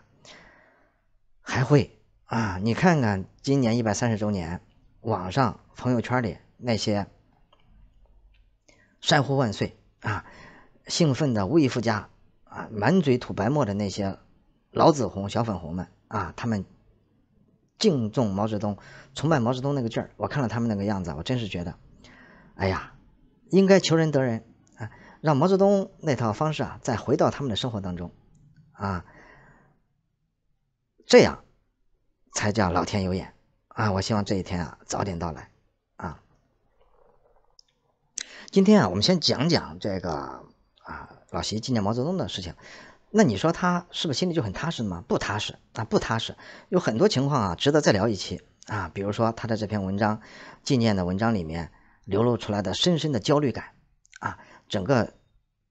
还会啊。你看看今年一百三十周年。网上朋友圈里那些“山呼万岁”啊，兴奋的无以复加啊，满嘴吐白沫的那些“老紫红”“小粉红”们啊，他们敬重毛泽东，崇拜毛泽东那个劲儿。我看了他们那个样子，我真是觉得，哎呀，应该求人得人啊，让毛泽东那套方式啊，再回到他们的生活当中啊，这样才叫老天有眼。啊，我希望这一天啊早点到来，啊。今天啊，我们先讲讲这个啊，老习纪念毛泽东的事情。那你说他是不是心里就很踏实吗？不踏实啊，不踏实。有很多情况啊，值得再聊一期啊。比如说他的这篇文章纪念的文章里面流露出来的深深的焦虑感啊，整个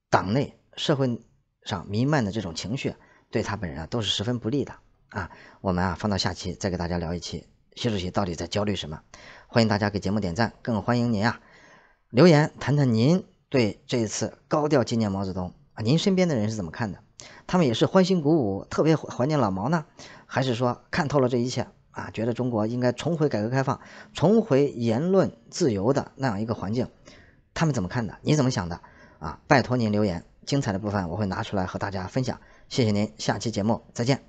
党内社会上弥漫的这种情绪，对他本人啊都是十分不利的啊。我们啊放到下期再给大家聊一期。习主席到底在焦虑什么？欢迎大家给节目点赞，更欢迎您啊留言谈谈您对这一次高调纪念毛泽东啊，您身边的人是怎么看的？他们也是欢欣鼓舞，特别怀念老毛呢？还是说看透了这一切啊，觉得中国应该重回改革开放，重回言论自由的那样一个环境？他们怎么看的？你怎么想的？啊，拜托您留言，精彩的部分我会拿出来和大家分享。谢谢您，下期节目再见。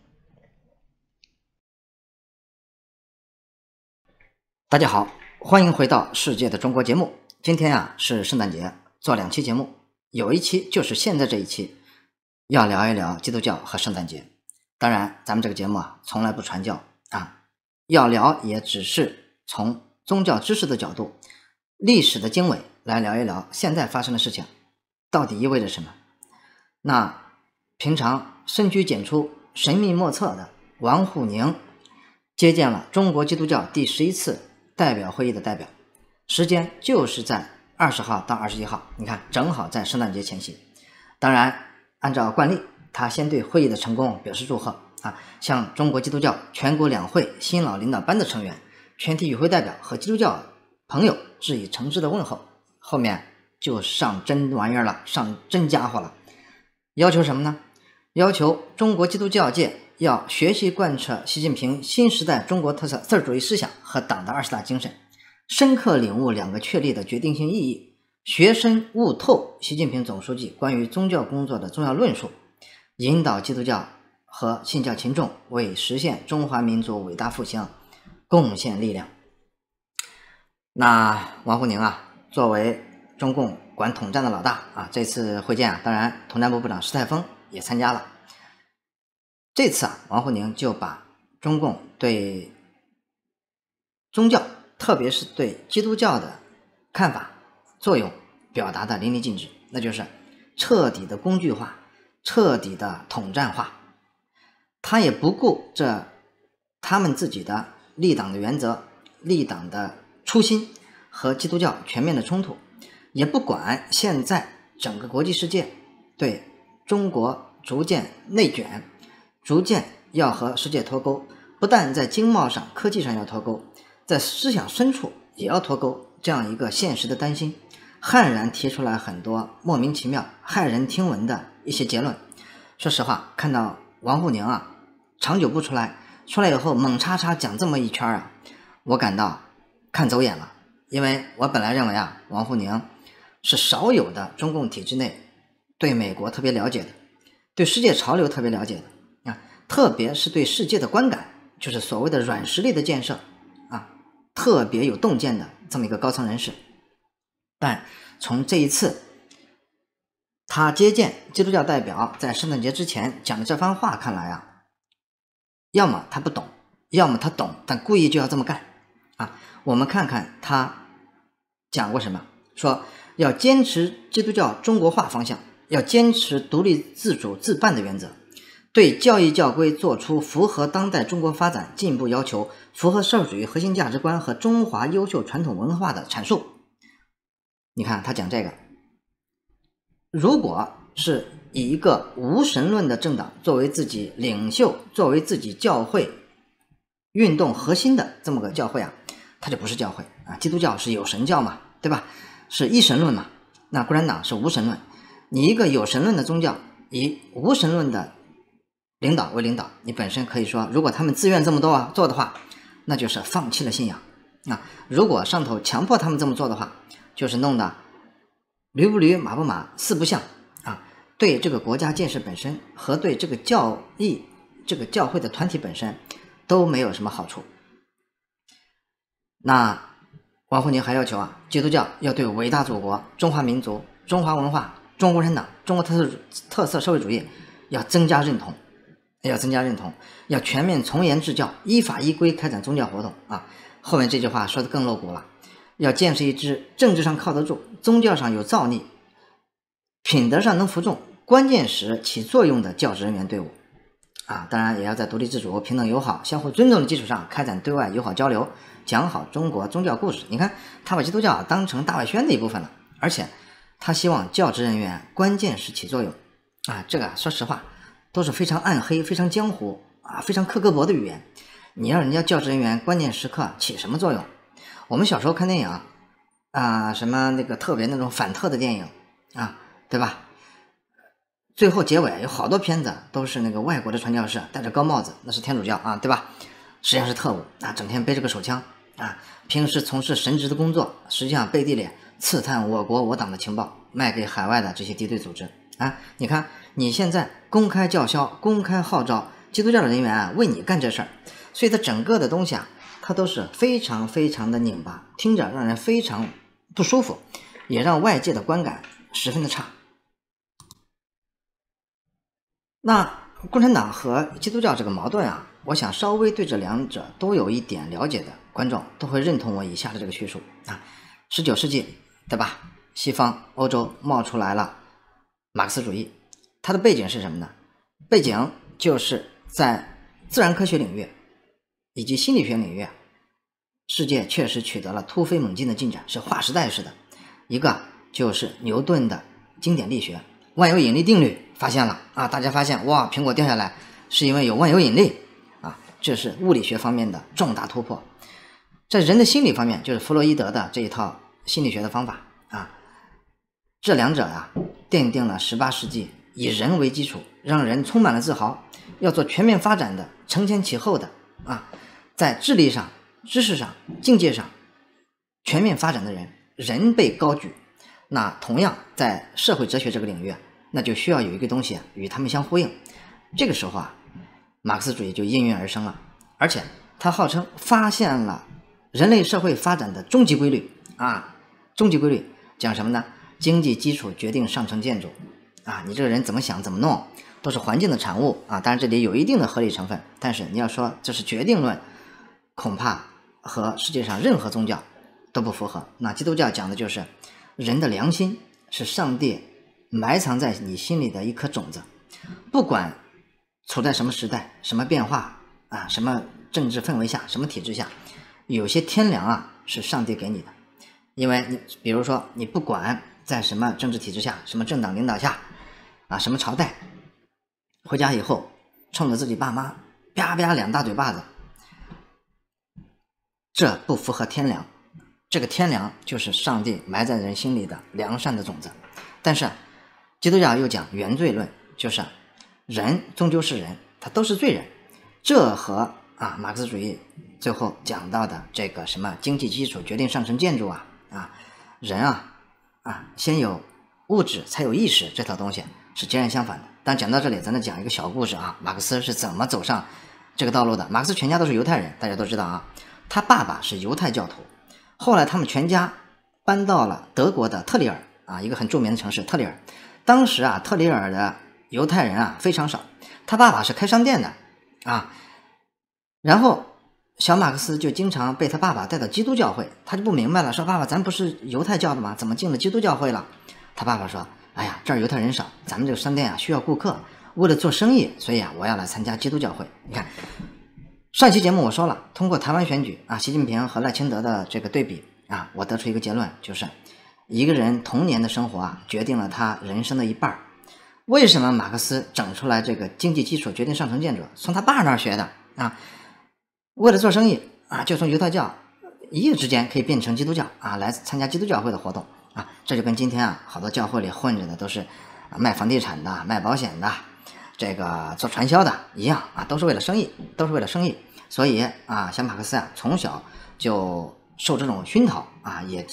大家好，欢迎回到《世界的中国》节目。今天啊是圣诞节，做两期节目，有一期就是现在这一期，要聊一聊基督教和圣诞节。当然，咱们这个节目啊从来不传教啊，要聊也只是从宗教知识的角度、历史的经纬来聊一聊现在发生的事情到底意味着什么。那平常深居简出、神秘莫测的王沪宁接见了中国基督教第十一次。代表会议的代表，时间就是在二十号到二十一号，你看正好在圣诞节前夕。当然，按照惯例，他先对会议的成功表示祝贺啊，向中国基督教全国两会新老领导班子成员、全体与会代表和基督教朋友致以诚挚的问候。后面就上真玩意儿了，上真家伙了。要求什么呢？要求中国基督教界。要学习贯彻习近平新时代中国特色社会主义思想和党的二十大精神，深刻领悟两个确立的决定性意义，学深悟透习近平总书记关于宗教工作的重要论述，引导基督教和信教群众为实现中华民族伟大复兴贡献力量。那王沪宁啊，作为中共管统战的老大啊，这次会见啊，当然统战部部长石泰峰也参加了。这次啊，王沪宁就把中共对宗教，特别是对基督教的看法、作用表达的淋漓尽致，那就是彻底的工具化、彻底的统战化。他也不顾这他们自己的立党的原则、立党的初心和基督教全面的冲突，也不管现在整个国际世界对中国逐渐内卷。逐渐要和世界脱钩，不但在经贸上、科技上要脱钩，在思想深处也要脱钩。这样一个现实的担心，悍然提出来很多莫名其妙、骇人听闻的一些结论。说实话，看到王沪宁啊，长久不出来，出来以后猛叉叉讲这么一圈啊，我感到看走眼了，因为我本来认为啊，王沪宁是少有的中共体制内对美国特别了解的，对世界潮流特别了解的。特别是对世界的观感，就是所谓的软实力的建设，啊，特别有洞见的这么一个高层人士。但从这一次他接见基督教代表在圣诞节之前讲的这番话看来啊，要么他不懂，要么他懂，但故意就要这么干。啊，我们看看他讲过什么，说要坚持基督教中国化方向，要坚持独立自主自办的原则。对教育教规作出符合当代中国发展进步要求、符合社会主义核心价值观和中华优秀传统文化的阐述。你看他讲这个，如果是以一个无神论的政党作为自己领袖、作为自己教会运动核心的这么个教会啊，它就不是教会啊。基督教是有神教嘛，对吧？是一神论嘛。那共产党是无神论，你一个有神论的宗教以无神论的。领导为领导，你本身可以说，如果他们自愿这么多啊做的话，那就是放弃了信仰啊。如果上头强迫他们这么做的话，就是弄的驴不驴马不马四不像啊。对这个国家建设本身和对这个教义、这个教会的团体本身都没有什么好处。那王沪宁还要求啊，基督教要对伟大祖国、中华民族、中华文化、中国共产党、中国特色特色社会主义要增加认同。要增加认同，要全面从严治教，依法依规开展宗教活动啊。后面这句话说的更露骨了，要建设一支政治上靠得住、宗教上有造诣、品德上能服众、关键时起作用的教职人员队伍啊。当然，也要在独立自主、平等友好、相互尊重的基础上开展对外友好交流，讲好中国宗教故事。你看，他把基督教当成大外宣的一部分了，而且他希望教职人员关键时起作用啊。这个，说实话。都是非常暗黑、非常江湖啊、非常克格勃的语言，你让人家教职人员关键时刻起什么作用？我们小时候看电影啊，什么那个特别那种反特的电影啊，对吧？最后结尾有好多片子都是那个外国的传教士戴着高帽子，那是天主教啊，对吧？实际上是特务啊，整天背着个手枪啊，平时从事神职的工作，实际上背地里刺探我国我党的情报，卖给海外的这些敌对组织。啊，你看，你现在公开叫嚣、公开号召基督教的人员啊，为你干这事儿，所以它整个的东西啊，它都是非常非常的拧巴，听着让人非常不舒服，也让外界的观感十分的差。那共产党和基督教这个矛盾啊，我想稍微对这两者都有一点了解的观众都会认同我以下的这个叙述啊，十九世纪对吧？西方欧洲冒出来了。马克思主义，它的背景是什么呢？背景就是在自然科学领域以及心理学领域，世界确实取得了突飞猛进的进展，是划时代式的。一个就是牛顿的经典力学，万有引力定律发现了啊，大家发现哇，苹果掉下来是因为有万有引力啊，这是物理学方面的重大突破。在人的心理方面，就是弗洛伊德的这一套心理学的方法。这两者呀，奠定了十八世纪以人为基础，让人充满了自豪，要做全面发展的、承前启后的啊，在智力上、知识上、境界上全面发展的人，人被高举。那同样在社会哲学这个领域，那就需要有一个东西与他们相呼应。这个时候啊，马克思主义就应运而生了，而且他号称发现了人类社会发展的终极规律啊，终极规律讲什么呢？经济基础决定上层建筑，啊，你这个人怎么想怎么弄都是环境的产物啊。当然这里有一定的合理成分，但是你要说这是决定论，恐怕和世界上任何宗教都不符合。那基督教讲的就是人的良心是上帝埋藏在你心里的一颗种子，不管处在什么时代、什么变化啊、什么政治氛围下、什么体制下，有些天良啊是上帝给你的，因为你比如说你不管。在什么政治体制下，什么政党领导下，啊，什么朝代，回家以后，冲着自己爸妈，啪啪两大嘴巴子，这不符合天良。这个天良就是上帝埋在人心里的良善的种子。但是，基督教又讲原罪论，就是人终究是人，他都是罪人。这和啊马克思主义最后讲到的这个什么经济基础决定上层建筑啊啊，人啊。啊，先有物质才有意识，这套东西是截然相反的。但讲到这里，咱再讲一个小故事啊，马克思是怎么走上这个道路的？马克思全家都是犹太人，大家都知道啊，他爸爸是犹太教徒，后来他们全家搬到了德国的特里尔啊，一个很著名的城市。特里尔当时啊，特里尔的犹太人啊非常少，他爸爸是开商店的啊，然后。小马克思就经常被他爸爸带到基督教会，他就不明白了，说：“爸爸，咱不是犹太教的吗？怎么进了基督教会了？”他爸爸说：“哎呀，这儿犹太人少，咱们这个商店啊需要顾客，为了做生意，所以啊，我要来参加基督教会。”你看，上期节目我说了，通过台湾选举啊，习近平和赖清德的这个对比啊，我得出一个结论，就是一个人童年的生活啊，决定了他人生的一半儿。为什么马克思整出来这个经济基础决定上层建筑，从他爸那儿学的啊？为了做生意啊，就从犹太教一夜之间可以变成基督教啊，来参加基督教会的活动啊，这就跟今天啊好多教会里混着的都是卖房地产的、卖保险的、这个做传销的一样啊，都是为了生意，都是为了生意。所以啊，小马克思啊从小就受这种熏陶啊，也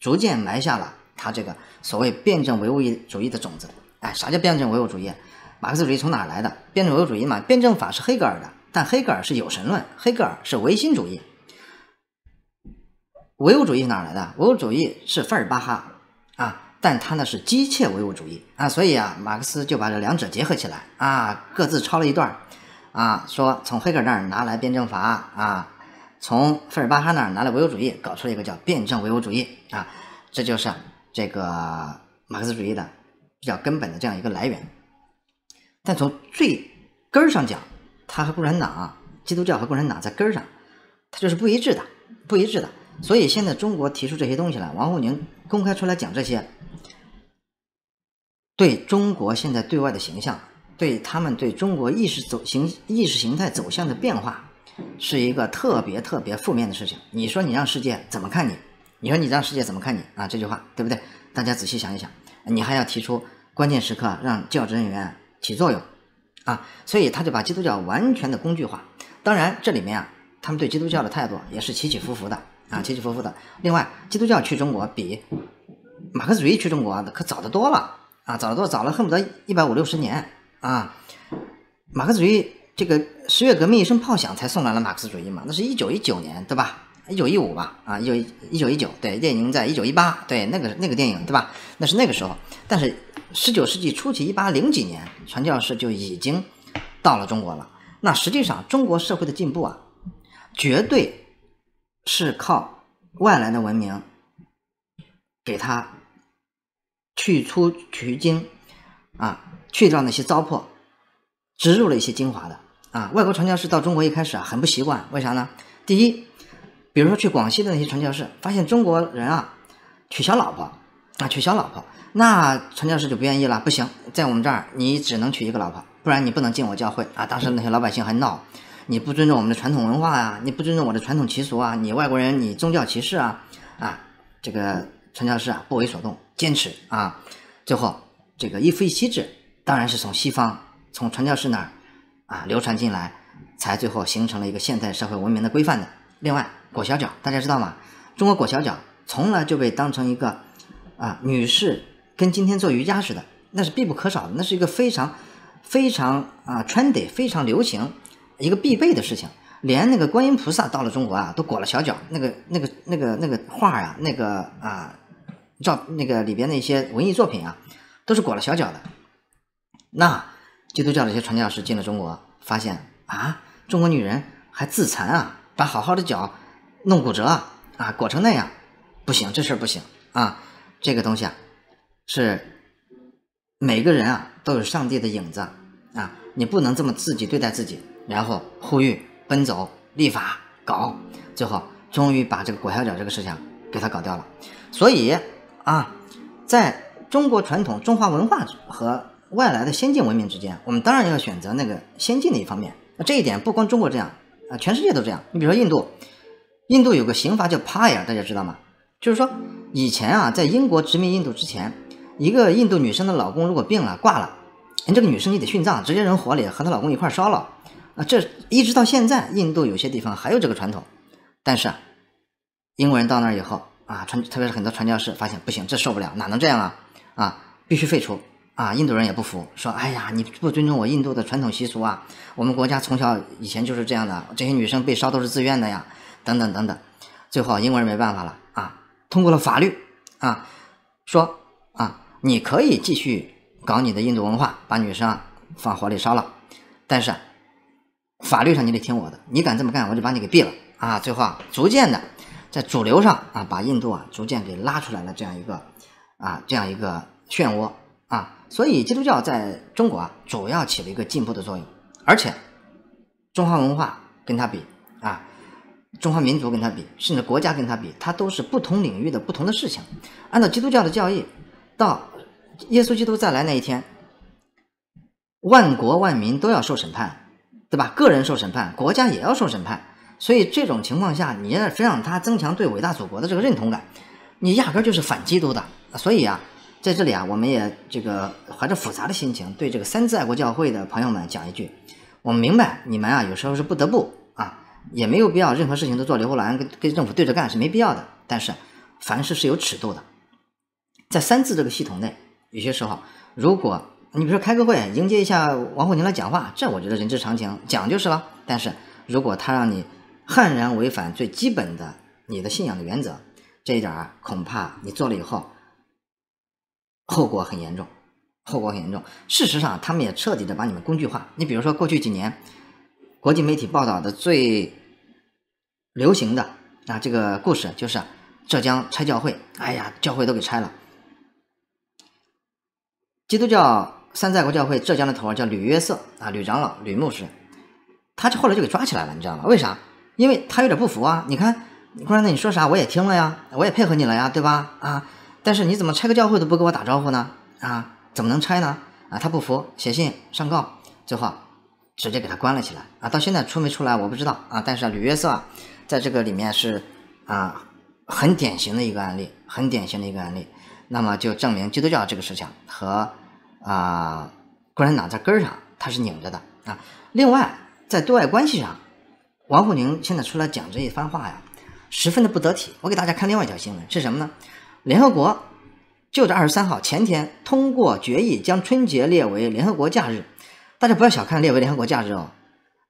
逐渐埋下了他这个所谓辩证唯物主义的种子。哎，啥叫辩证唯物主义？马克思主义从哪来的？辩证唯物主义嘛，辩证法是黑格尔的。但黑格尔是有神论，黑格尔是唯心主义，唯物主义哪来的？唯物主义是费尔巴哈啊，但他呢是机械唯物主义啊，所以啊，马克思就把这两者结合起来啊，各自抄了一段啊，说从黑格尔那儿拿来辩证法啊，从费尔巴哈那儿拿来唯物主义，搞出了一个叫辩证唯物主义啊，这就是这个马克思主义的比较根本的这样一个来源，但从最根儿上讲。他和共产党、基督教和共产党在根上，他就是不一致的，不一致的。所以现在中国提出这些东西来，王沪宁公开出来讲这些，对中国现在对外的形象，对他们对中国意识走形、意识形态走向的变化，是一个特别特别负面的事情。你说你让世界怎么看你？你说你让世界怎么看你啊？这句话对不对？大家仔细想一想，你还要提出关键时刻让教职人员起作用。啊，所以他就把基督教完全的工具化。当然，这里面啊，他们对基督教的态度也是起起伏伏的啊，起起伏伏的。另外，基督教去中国比马克思主义去中国可早得多了啊，早得多，早了恨不得一百五六十年啊。马克思主义这个十月革命一声炮响才送来了马克思主义嘛，那是一九一九年对吧？一九一五吧啊，一九一九对，电影在一九一八对，那个那个电影对吧？那是那个时候，但是。十九世纪初期，一八零几年，传教士就已经到了中国了。那实际上，中国社会的进步啊，绝对是靠外来的文明给他去粗取精啊，去掉那些糟粕，植入了一些精华的啊。外国传教士到中国一开始啊，很不习惯，为啥呢？第一，比如说去广西的那些传教士，发现中国人啊，娶小老婆啊，娶小老婆。那传教士就不愿意了，不行，在我们这儿你只能娶一个老婆，不然你不能进我教会啊！当时那些老百姓还闹，你不尊重我们的传统文化啊，你不尊重我的传统习俗啊，你外国人你宗教歧视啊！啊，这个传教士啊不为所动，坚持啊，最后这个一夫一妻制当然是从西方从传教士那儿啊流传进来，才最后形成了一个现代社会文明的规范的。另外，裹小脚大家知道吗？中国裹小脚从来就被当成一个啊女士。跟今天做瑜伽似的，那是必不可少的，那是一个非常、非常啊，trendy 非常流行一个必备的事情。连那个观音菩萨到了中国啊，都裹了小脚。那个、那个、那个、那个画啊，那个啊，照那个里边那些文艺作品啊，都是裹了小脚的。那基督教的一些传教士进了中国，发现啊，中国女人还自残啊，把好好的脚弄骨折啊，裹成那样，不行，这事儿不行啊，这个东西啊。是每个人啊都有上帝的影子啊，你不能这么自己对待自己，然后呼吁、奔走、立法、搞，最后终于把这个裹小脚这个事情给他搞掉了。所以啊，在中国传统、中华文化和外来的先进文明之间，我们当然要选择那个先进的一方面。那这一点不光中国这样啊，全世界都这样。你比如说印度，印度有个刑罚叫“帕雅”，大家知道吗？就是说以前啊，在英国殖民印度之前。一个印度女生的老公如果病了挂了，人这个女生就得殉葬，直接扔火里和她老公一块烧了。啊，这一直到现在，印度有些地方还有这个传统。但是英国人到那儿以后啊，传特别是很多传教士发现不行，这受不了，哪能这样啊？啊，必须废除啊！印度人也不服，说：“哎呀，你不尊重我印度的传统习俗啊！我们国家从小以前就是这样的，这些女生被烧都是自愿的呀。”等等等等。最后英国人没办法了啊，通过了法律啊，说。你可以继续搞你的印度文化，把女生放火里烧了，但是法律上你得听我的。你敢这么干，我就把你给毙了啊！最后啊，逐渐的在主流上啊，把印度啊逐渐给拉出来了这样一个啊这样一个漩涡啊。所以基督教在中国啊主要起了一个进步的作用，而且中华文化跟它比啊，中华民族跟它比，甚至国家跟它比，它都是不同领域的不同的事情。按照基督教的教义。到耶稣基督再来那一天，万国万民都要受审判，对吧？个人受审判，国家也要受审判。所以这种情况下，你要让他增强对伟大祖国的这个认同感，你压根就是反基督的。所以啊，在这里啊，我们也这个怀着复杂的心情，对这个三自爱国教会的朋友们讲一句：，我们明白你们啊，有时候是不得不啊，也没有必要任何事情都做。刘胡兰跟跟政府对着干是没必要的，但是凡事是有尺度的。在三自这个系统内，有些时候，如果你比如说开个会，迎接一下王沪宁来讲话，这我觉得人之常情，讲就是了。但是如果他让你悍然违反最基本的你的信仰的原则，这一点啊，恐怕你做了以后，后果很严重，后果很严重。事实上，他们也彻底的把你们工具化。你比如说，过去几年国际媒体报道的最流行的啊这个故事，就是浙江拆教会，哎呀，教会都给拆了。基督教山寨国教会浙江的头儿叫吕约瑟啊，吕长老、吕牧师，他就后来就给抓起来了，你知道吗？为啥？因为他有点不服啊。你看，共产党你说啥我也听了呀，我也配合你了呀，对吧？啊，但是你怎么拆个教会都不给我打招呼呢？啊，怎么能拆呢？啊，他不服，写信上告，最后直接给他关了起来啊。到现在出没出来我不知道啊。但是吕约瑟啊，在这个里面是啊很典型的一个案例，很典型的一个案例。那么就证明基督教这个事情和啊共产党在根儿上它是拧着的啊。另外在对外关系上，王沪宁现在出来讲这一番话呀，十分的不得体。我给大家看另外一条新闻是什么呢？联合国就在二十三号前天通过决议，将春节列为联合国假日。大家不要小看列为联合国假日哦，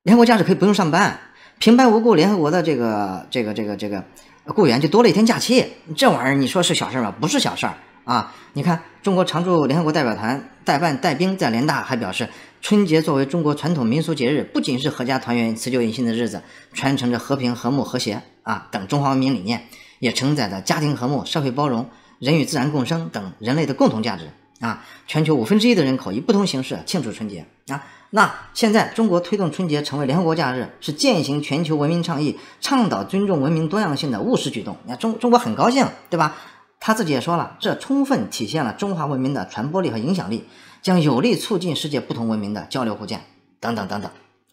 联合国假日可以不用上班，平白无故联合国的这个这个这个这个雇员就多了一天假期，这玩意儿你说是小事吗？不是小事儿。啊，你看，中国常驻联合国代表团代办戴兵在联大还表示，春节作为中国传统民俗节日，不仅是合家团圆、辞旧迎新的日子，传承着和平、和睦、和谐啊等中华文明理念，也承载着家庭和睦、社会包容、人与自然共生等人类的共同价值啊。全球五分之一的人口以不同形式庆祝春节啊。那现在中国推动春节成为联合国假日，是践行全球文明倡议、倡导尊重文明多样性的务实举动。你看，中中国很高兴，对吧？他自己也说了，这充分体现了中华文明的传播力和影响力，将有力促进世界不同文明的交流互鉴，等等等等，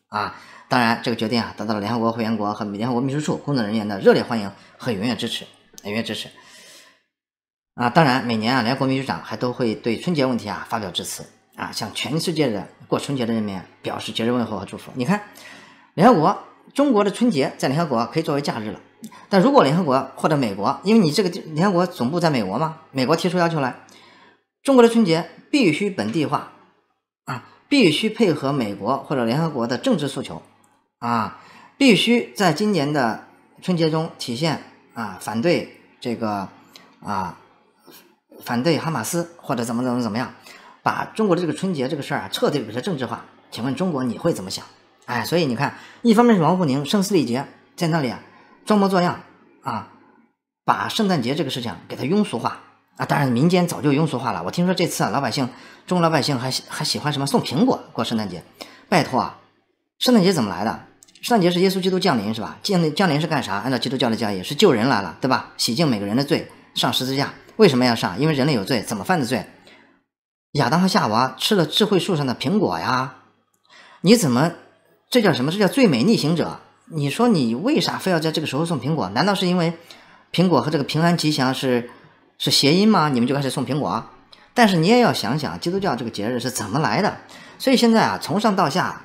啊，当然这个决定啊得到了联合国会员国和联合国秘书处工作人员的热烈欢迎和踊跃支持，踊跃支持，啊，当然每年啊联合国秘书长还都会对春节问题啊发表致辞，啊向全世界的过春节的人民表示节日问候和祝福。你看，联合国中国的春节在联合国可以作为假日了。但如果联合国或者美国，因为你这个联合国总部在美国嘛，美国提出要求来，中国的春节必须本地化啊，必须配合美国或者联合国的政治诉求啊，必须在今年的春节中体现啊，反对这个啊，反对哈马斯或者怎么怎么怎么样，把中国的这个春节这个事儿啊彻底给它政治化，请问中国你会怎么想？哎，所以你看，一方面是王沪宁声嘶力竭在那里啊。装模作样啊，把圣诞节这个事情给它庸俗化啊！当然，民间早就庸俗化了。我听说这次啊，老百姓中国老百姓还还喜欢什么送苹果过圣诞节？拜托，啊，圣诞节怎么来的？圣诞节是耶稣基督降临是吧？降降临是干啥？按照基督教的教义，是救人来了，对吧？洗净每个人的罪，上十字架。为什么要上？因为人类有罪，怎么犯的罪？亚当和夏娃吃了智慧树上的苹果呀？你怎么这叫什么？这叫最美逆行者？你说你为啥非要在这个时候送苹果？难道是因为苹果和这个平安吉祥是是谐音吗？你们就开始送苹果。但是你也要想想，基督教这个节日是怎么来的。所以现在啊，从上到下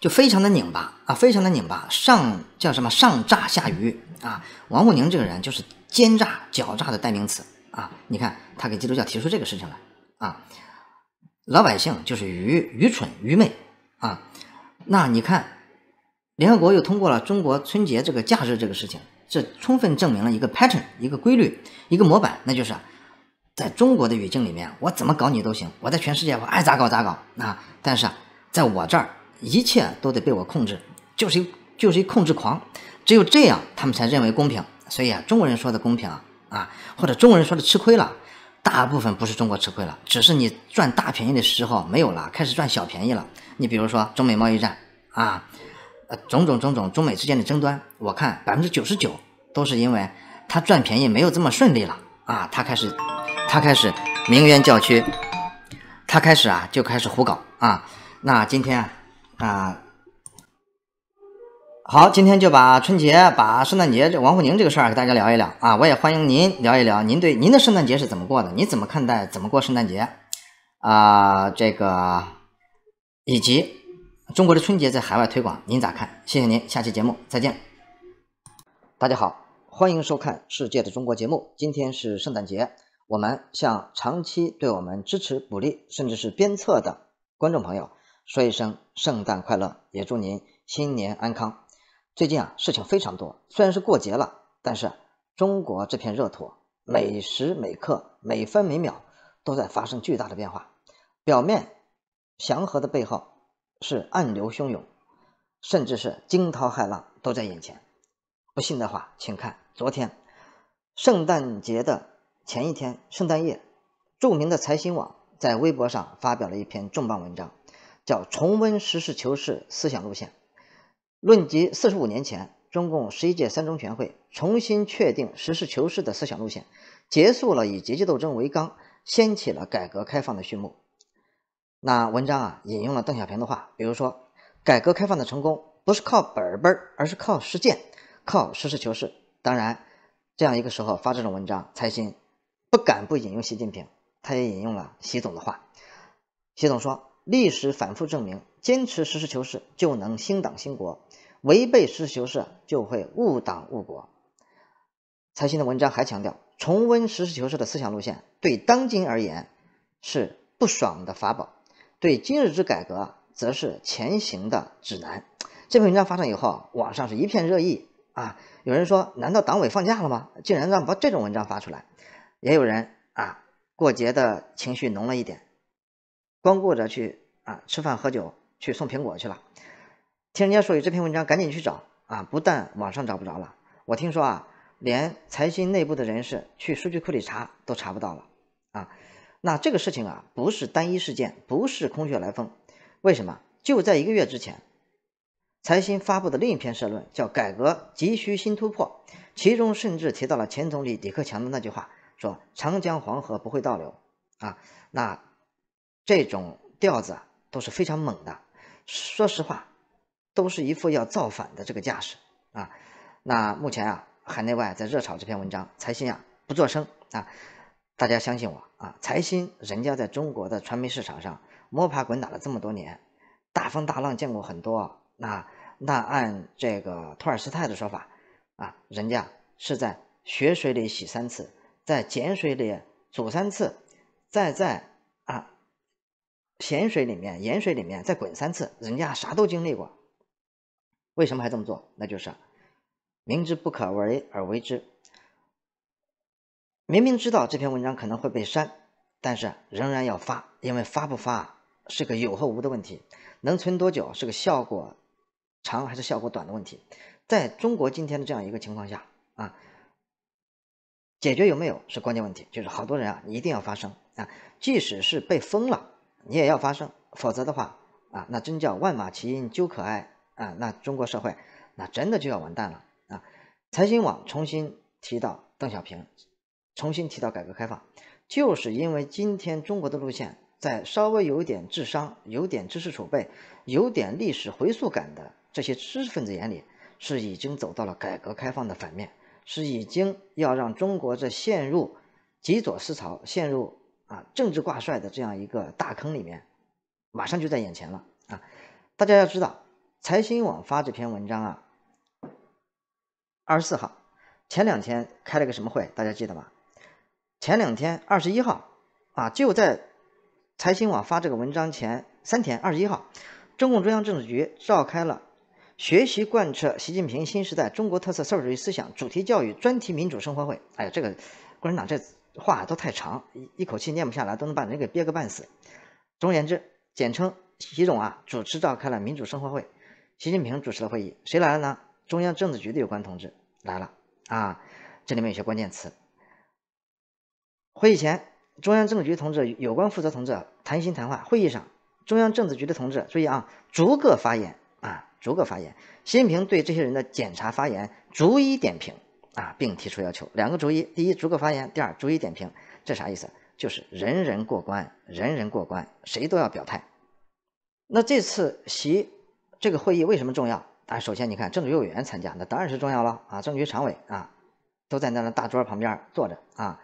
就非常的拧巴啊，非常的拧巴。上叫什么？上诈下愚啊。王沪宁这个人就是奸诈狡诈的代名词啊。你看他给基督教提出这个事情来啊，老百姓就是愚愚蠢愚昧啊。那你看。联合国又通过了中国春节这个假日这个事情，这充分证明了一个 pattern，一个规律，一个模板，那就是在中国的语境里面，我怎么搞你都行；我在全世界，我爱咋搞咋搞。啊，但是啊，在我这儿，一切都得被我控制，就是一就是一控制狂。只有这样，他们才认为公平。所以啊，中国人说的公平啊，或者中国人说的吃亏了，大部分不是中国吃亏了，只是你赚大便宜的时候没有了，开始赚小便宜了。你比如说中美贸易战啊。呃，种种种种，中美之间的争端，我看百分之九十九都是因为他赚便宜没有这么顺利了啊，他开始，他开始鸣冤叫屈，他开始啊，就开始胡搞啊。那今天啊啊，好，今天就把春节、把圣诞节这王沪宁这个事儿给大家聊一聊啊，我也欢迎您聊一聊您对您的圣诞节是怎么过的，你怎么看待怎么过圣诞节啊，这个以及。中国的春节在海外推广，您咋看？谢谢您，下期节目再见。大家好，欢迎收看《世界的中国》节目。今天是圣诞节，我们向长期对我们支持鼓励甚至是鞭策的观众朋友说一声圣诞快乐，也祝您新年安康。最近啊，事情非常多，虽然是过节了，但是中国这片热土每时每刻每分每秒都在发生巨大的变化。表面祥和的背后。是暗流汹涌，甚至是惊涛骇浪都在眼前。不信的话，请看昨天，圣诞节的前一天，圣诞夜，著名的财新网在微博上发表了一篇重磅文章，叫《重温实事求是思想路线》，论及四十五年前中共十一届三中全会重新确定实事求是的思想路线，结束了以阶级斗争为纲，掀起了改革开放的序幕。那文章啊引用了邓小平的话，比如说，改革开放的成功不是靠本本而是靠实践，靠实事求是。当然，这样一个时候发这种文章，财新不敢不引用习近平，他也引用了习总的话。习总说，历史反复证明，坚持实事求是就能兴党兴国，违背实事求是就会误党误国。财新的文章还强调，重温实事求是的思想路线，对当今而言是不爽的法宝。对今日之改革，则是前行的指南。这篇文章发上以后，网上是一片热议啊！有人说：“难道党委放假了吗？竟然让把这种文章发出来。”也有人啊，过节的情绪浓了一点，光顾着去啊吃饭喝酒，去送苹果去了。听人家说有这篇文章，赶紧去找啊，不但网上找不着了，我听说啊，连财新内部的人士去数据库里查都查不到了啊。那这个事情啊，不是单一事件，不是空穴来风。为什么？就在一个月之前，财新发布的另一篇社论叫《改革急需新突破》，其中甚至提到了前总理李克强的那句话，说“长江黄河不会倒流”。啊，那这种调子都是非常猛的。说实话，都是一副要造反的这个架势啊。那目前啊，海内外在热炒这篇文章，财新啊不作声啊。大家相信我啊！财新人家在中国的传媒市场上摸爬滚打了这么多年，大风大浪见过很多。那那按这个托尔斯泰的说法啊，人家是在血水里洗三次，在碱水里煮三次，再在啊咸水里面、盐水里面再滚三次，人家啥都经历过。为什么还这么做？那就是明知不可为而为之。明明知道这篇文章可能会被删，但是仍然要发，因为发不发是个有和无的问题，能存多久是个效果长还是效果短的问题。在中国今天的这样一个情况下啊，解决有没有是关键问题，就是好多人啊一定要发声啊，即使是被封了，你也要发声，否则的话啊，那真叫万马齐喑究可哀啊，那中国社会那真的就要完蛋了啊。财新网重新提到邓小平。重新提到改革开放，就是因为今天中国的路线，在稍微有点智商、有点知识储备、有点历史回溯感的这些知识分子眼里，是已经走到了改革开放的反面，是已经要让中国这陷入极左思潮、陷入啊政治挂帅的这样一个大坑里面，马上就在眼前了啊！大家要知道，财新网发这篇文章啊，二十四号前两天开了个什么会，大家记得吗？前两天，二十一号啊，就在财新网发这个文章前三天，二十一号，中共中央政治局召开了学习贯彻习近平新时代中国特色社会主义思想主题教育专题民主生活会。哎呀，这个共产党这话都太长，一口气念不下来，都能把人给憋个半死。总而言之，简称习总啊，主持召开了民主生活会。习近平主持的会议，谁来了呢？中央政治局的有关同志来了啊。这里面有些关键词。会议前，中央政治局同志、有关负责同志谈心谈话。会议上，中央政治局的同志注意啊，逐个发言啊，逐个发言。习近平对这些人的检查发言逐一点评啊，并提出要求。两个逐一第一逐个发言，第二逐一点评。这啥意思？就是人人过关，人人过关，谁都要表态。那这次习这个会议为什么重要？啊，首先你看政治局委员参加，那当然是重要了啊。政治局常委啊，都在那大桌旁边坐着啊。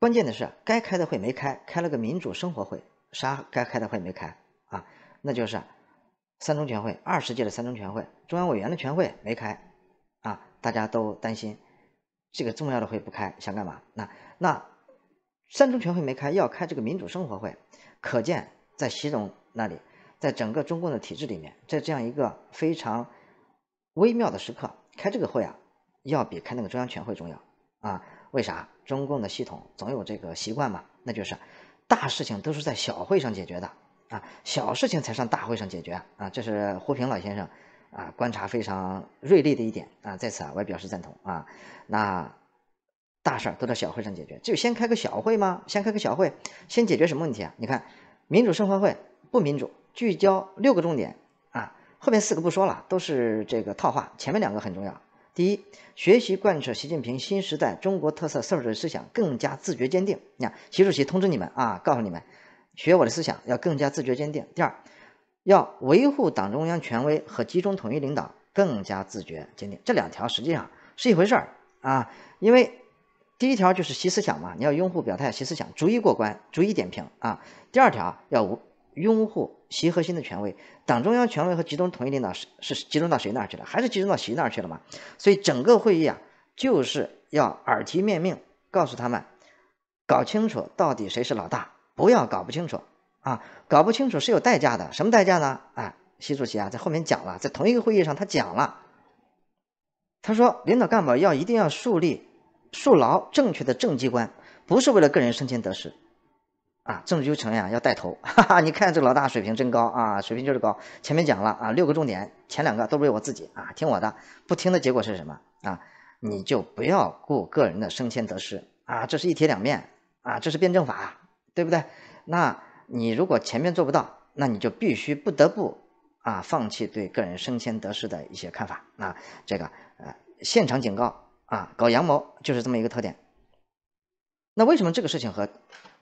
关键的是，该开的会没开，开了个民主生活会，啥该开的会没开啊？那就是三中全会，二十届的三中全会，中央委员的全会没开啊？大家都担心这个重要的会不开，想干嘛？那那三中全会没开，要开这个民主生活会，可见在习总那里，在整个中共的体制里面，在这样一个非常微妙的时刻开这个会啊，要比开那个中央全会重要啊。为啥中共的系统总有这个习惯嘛？那就是，大事情都是在小会上解决的啊，小事情才上大会上解决啊。这是胡平老先生啊观察非常锐利的一点啊，在此啊我也表示赞同啊。那大事儿都到小会上解决，就先开个小会吗？先开个小会，先解决什么问题啊？你看民主生活会不民主？聚焦六个重点啊，后面四个不说了，都是这个套话，前面两个很重要。第一，学习贯彻习近平新时代中国特色社会主义思想更加自觉坚定。你看，习主席通知你们啊，告诉你们，学我的思想要更加自觉坚定。第二，要维护党中央权威和集中统一领导更加自觉坚定。这两条实际上是一回事儿啊，因为第一条就是习思想嘛，你要拥护表态习思想，逐一过关，逐一点评啊。第二条要无。拥护习核心的权威，党中央权威和集中统一领导是是集中到谁那儿去了？还是集中到习那儿去了嘛？所以整个会议啊，就是要耳提面命，告诉他们，搞清楚到底谁是老大，不要搞不清楚啊！搞不清楚是有代价的，什么代价呢？哎，习主席啊，在后面讲了，在同一个会议上他讲了，他说领导干部要一定要树立树牢正确的政绩观，不是为了个人升迁得失。啊，政治就成呀，要带头，哈哈，你看这老大水平真高啊，水平就是高。前面讲了啊，六个重点，前两个都为我自己啊，听我的，不听的结果是什么啊？你就不要顾个人的升迁得失啊，这是一体两面啊，这是辩证法，对不对？那你如果前面做不到，那你就必须不得不啊，放弃对个人升迁得失的一些看法。那这个呃，现场警告啊，搞阳谋就是这么一个特点。那为什么这个事情和？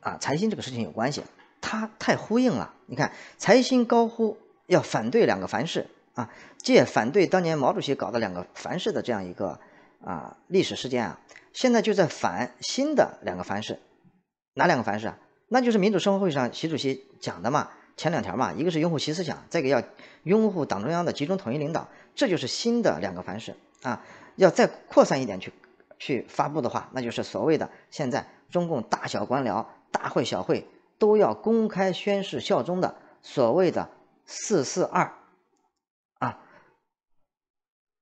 啊，财新这个事情有关系，它太呼应了。你看，财新高呼要反对两个凡是啊，借反对当年毛主席搞的两个凡是的这样一个啊历史事件啊，现在就在反新的两个凡是，哪两个凡是啊？那就是民主生活会上习主席讲的嘛，前两条嘛，一个是拥护习思想，再一个要拥护党中央的集中统一领导，这就是新的两个凡是啊。要再扩散一点去去发布的话，那就是所谓的现在中共大小官僚。大会小会都要公开宣誓效忠的所谓的“四四二”，啊，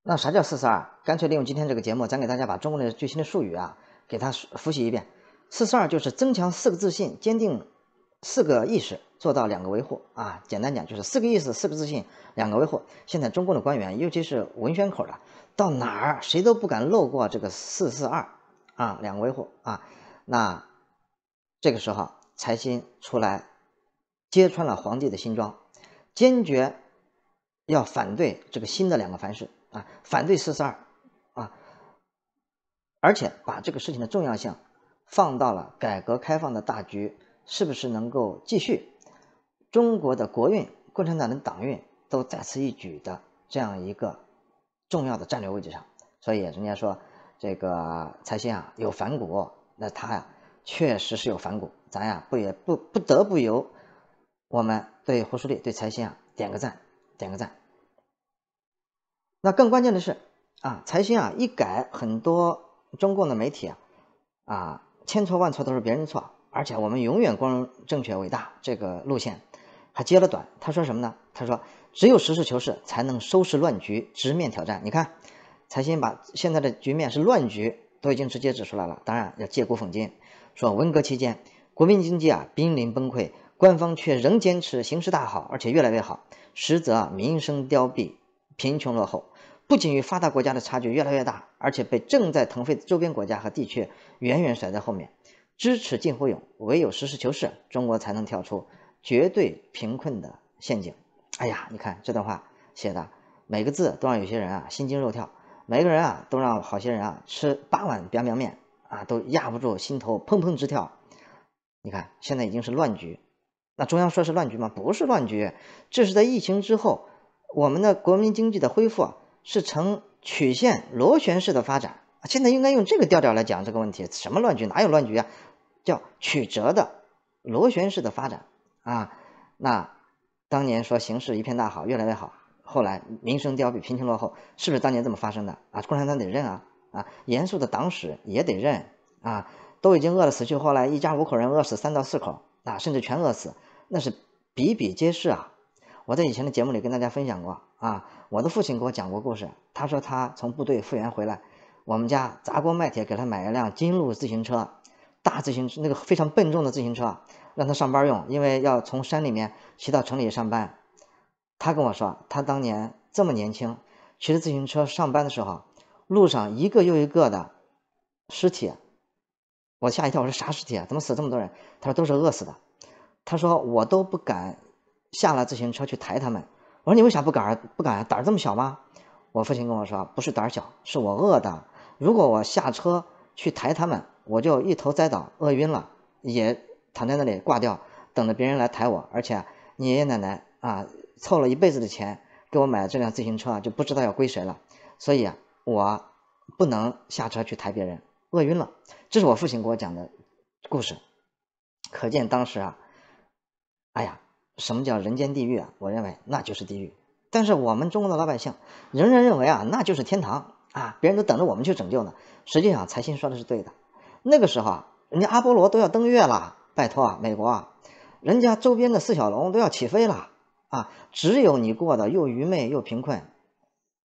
那啥叫“四四二”？干脆利用今天这个节目，咱给大家把中共的最新的术语啊，给它复习一遍。“四四二”就是增强四个自信，坚定四个意识，做到两个维护啊。简单讲就是四个意识、四个自信、两个维护。现在中共的官员，尤其是文宣口的，到哪儿谁都不敢漏过这个“四四二”啊，两个维护啊。那。这个时候，蔡新出来揭穿了皇帝的新装，坚决要反对这个新的两个凡是啊，反对四十二啊，而且把这个事情的重要性放到了改革开放的大局是不是能够继续，中国的国运、共产党的党运都在此一举的这样一个重要的战略位置上。所以人家说这个蔡鑫啊有反骨，那他呀。确实是有反骨，咱呀不也不不得不由我们对胡舒立对财新啊点个赞，点个赞。那更关键的是啊，财新啊一改很多中共的媒体啊啊千错万错都是别人的错，而且我们永远光荣、正确、伟大这个路线，还接了短。他说什么呢？他说只有实事求是才能收拾乱局、直面挑战。你看，财新把现在的局面是乱局都已经直接指出来了，当然要借古讽今。说文革期间，国民经济啊濒临崩溃，官方却仍坚持形势大好，而且越来越好。实则啊民生凋敝，贫穷落后，不仅与发达国家的差距越来越大，而且被正在腾飞的周边国家和地区远远甩在后面。知耻近乎勇，唯有实事求是，中国才能跳出绝对贫困的陷阱。哎呀，你看这段话写的，每个字都让有些人啊心惊肉跳，每个人啊都让好些人啊吃八碗凉凉面。啊，都压不住，心头砰砰直跳。你看，现在已经是乱局。那中央说是乱局吗？不是乱局，这是在疫情之后，我们的国民经济的恢复是呈曲线螺旋式的发展。现在应该用这个调调来讲这个问题：什么乱局？哪有乱局啊？叫曲折的螺旋式的发展啊。那当年说形势一片大好，越来越好，后来民生凋敝，贫穷落后，是不是当年这么发生的啊？共产党得认啊。啊，严肃的党史也得认啊！都已经饿得死去活来，一家五口人饿死三到四口啊，甚至全饿死，那是比比皆是啊！我在以前的节目里跟大家分享过啊，我的父亲给我讲过故事，他说他从部队复员回来，我们家砸锅卖铁给他买一辆金鹿自行车，大自行车那个非常笨重的自行车，让他上班用，因为要从山里面骑到城里上班。他跟我说，他当年这么年轻，骑着自行车上班的时候。路上一个又一个的尸体，我吓一跳。我说啥尸体啊？怎么死这么多人？他说都是饿死的。他说我都不敢下了自行车去抬他们。我说你为啥不敢？不敢胆儿这么小吗？我父亲跟我说，不是胆儿小，是我饿的。如果我下车去抬他们，我就一头栽倒，饿晕了，也躺在那里挂掉，等着别人来抬我。而且你爷爷奶奶啊，凑了一辈子的钱给我买这辆自行车啊，就不知道要归谁了。所以啊。我不能下车去抬别人，饿晕了。这是我父亲给我讲的故事，可见当时啊，哎呀，什么叫人间地狱啊？我认为那就是地狱。但是我们中国的老百姓仍然认为啊，那就是天堂啊！别人都等着我们去拯救呢。实际上，财新说的是对的。那个时候啊，人家阿波罗都要登月了，拜托啊，美国啊，人家周边的四小龙都要起飞了啊！只有你过得又愚昧又贫困，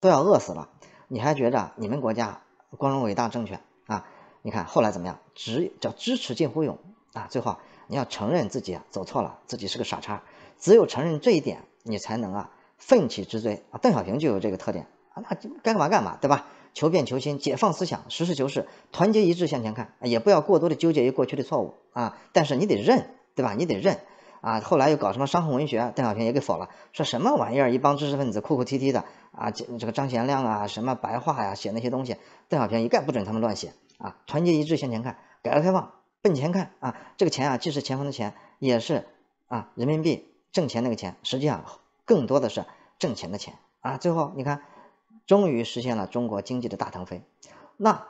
都要饿死了。你还觉得你们国家光荣伟大正确啊？你看后来怎么样？只叫支持近乎勇啊！最后你要承认自己走错了，自己是个傻叉。只有承认这一点，你才能啊奋起直追啊！邓小平就有这个特点啊！那该干嘛干嘛，对吧？求变求新，解放思想，实事求是，团结一致向前看，也不要过多的纠结于过去的错误啊！但是你得认，对吧？你得认。啊，后来又搞什么伤痕文学，邓小平也给否了，说什么玩意儿，一帮知识分子哭哭啼啼的啊，这个张贤亮啊，什么白话呀，写那些东西，邓小平一概不准他们乱写啊，团结一致向前看，改革开放奔钱看啊，这个钱啊，既是钱方的钱，也是啊人民币挣钱那个钱，实际上更多的是挣钱的钱啊，最后你看，终于实现了中国经济的大腾飞，那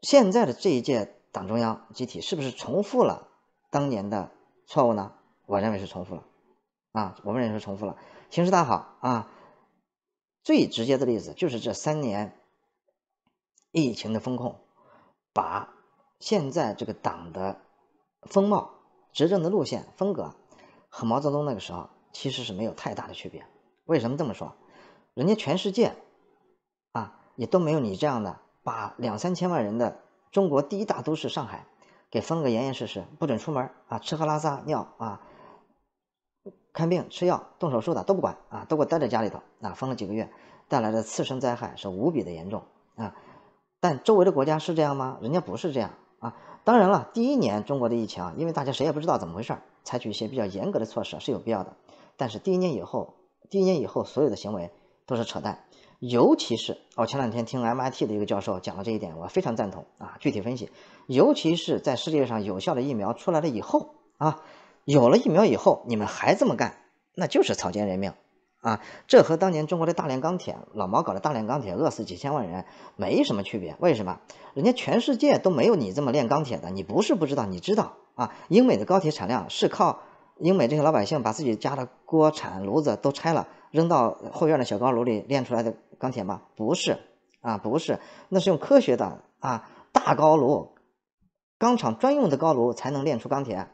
现在的这一届党中央集体是不是重复了当年的？错误呢？我认为是重复了，啊，我们认为是重复了。形势大好啊，最直接的例子就是这三年疫情的风控，把现在这个党的风貌、执政的路线、风格和毛泽东那个时候其实是没有太大的区别。为什么这么说？人家全世界啊也都没有你这样的，把两三千万人的中国第一大都市上海。给封个严严实实，不准出门啊！吃喝拉撒尿啊，看病吃药动手术的都不管啊，都给我待在家里头啊！封了几个月，带来的次生灾害是无比的严重啊！但周围的国家是这样吗？人家不是这样啊！当然了，第一年中国的疫情，因为大家谁也不知道怎么回事，采取一些比较严格的措施是有必要的。但是第一年以后，第一年以后所有的行为都是扯淡。尤其是我前两天听 MIT 的一个教授讲了这一点，我非常赞同啊。具体分析，尤其是在世界上有效的疫苗出来了以后啊，有了疫苗以后，你们还这么干，那就是草菅人命啊！这和当年中国的大炼钢铁，老毛搞的大炼钢铁，饿死几千万人没什么区别。为什么？人家全世界都没有你这么炼钢铁的，你不是不知道，你知道啊？英美的高铁产量是靠英美这些老百姓把自己家的锅铲炉子都拆了，扔到后院的小高炉里炼出来的。钢铁吗？不是啊，不是，那是用科学的啊，大高炉，钢厂专用的高炉才能炼出钢铁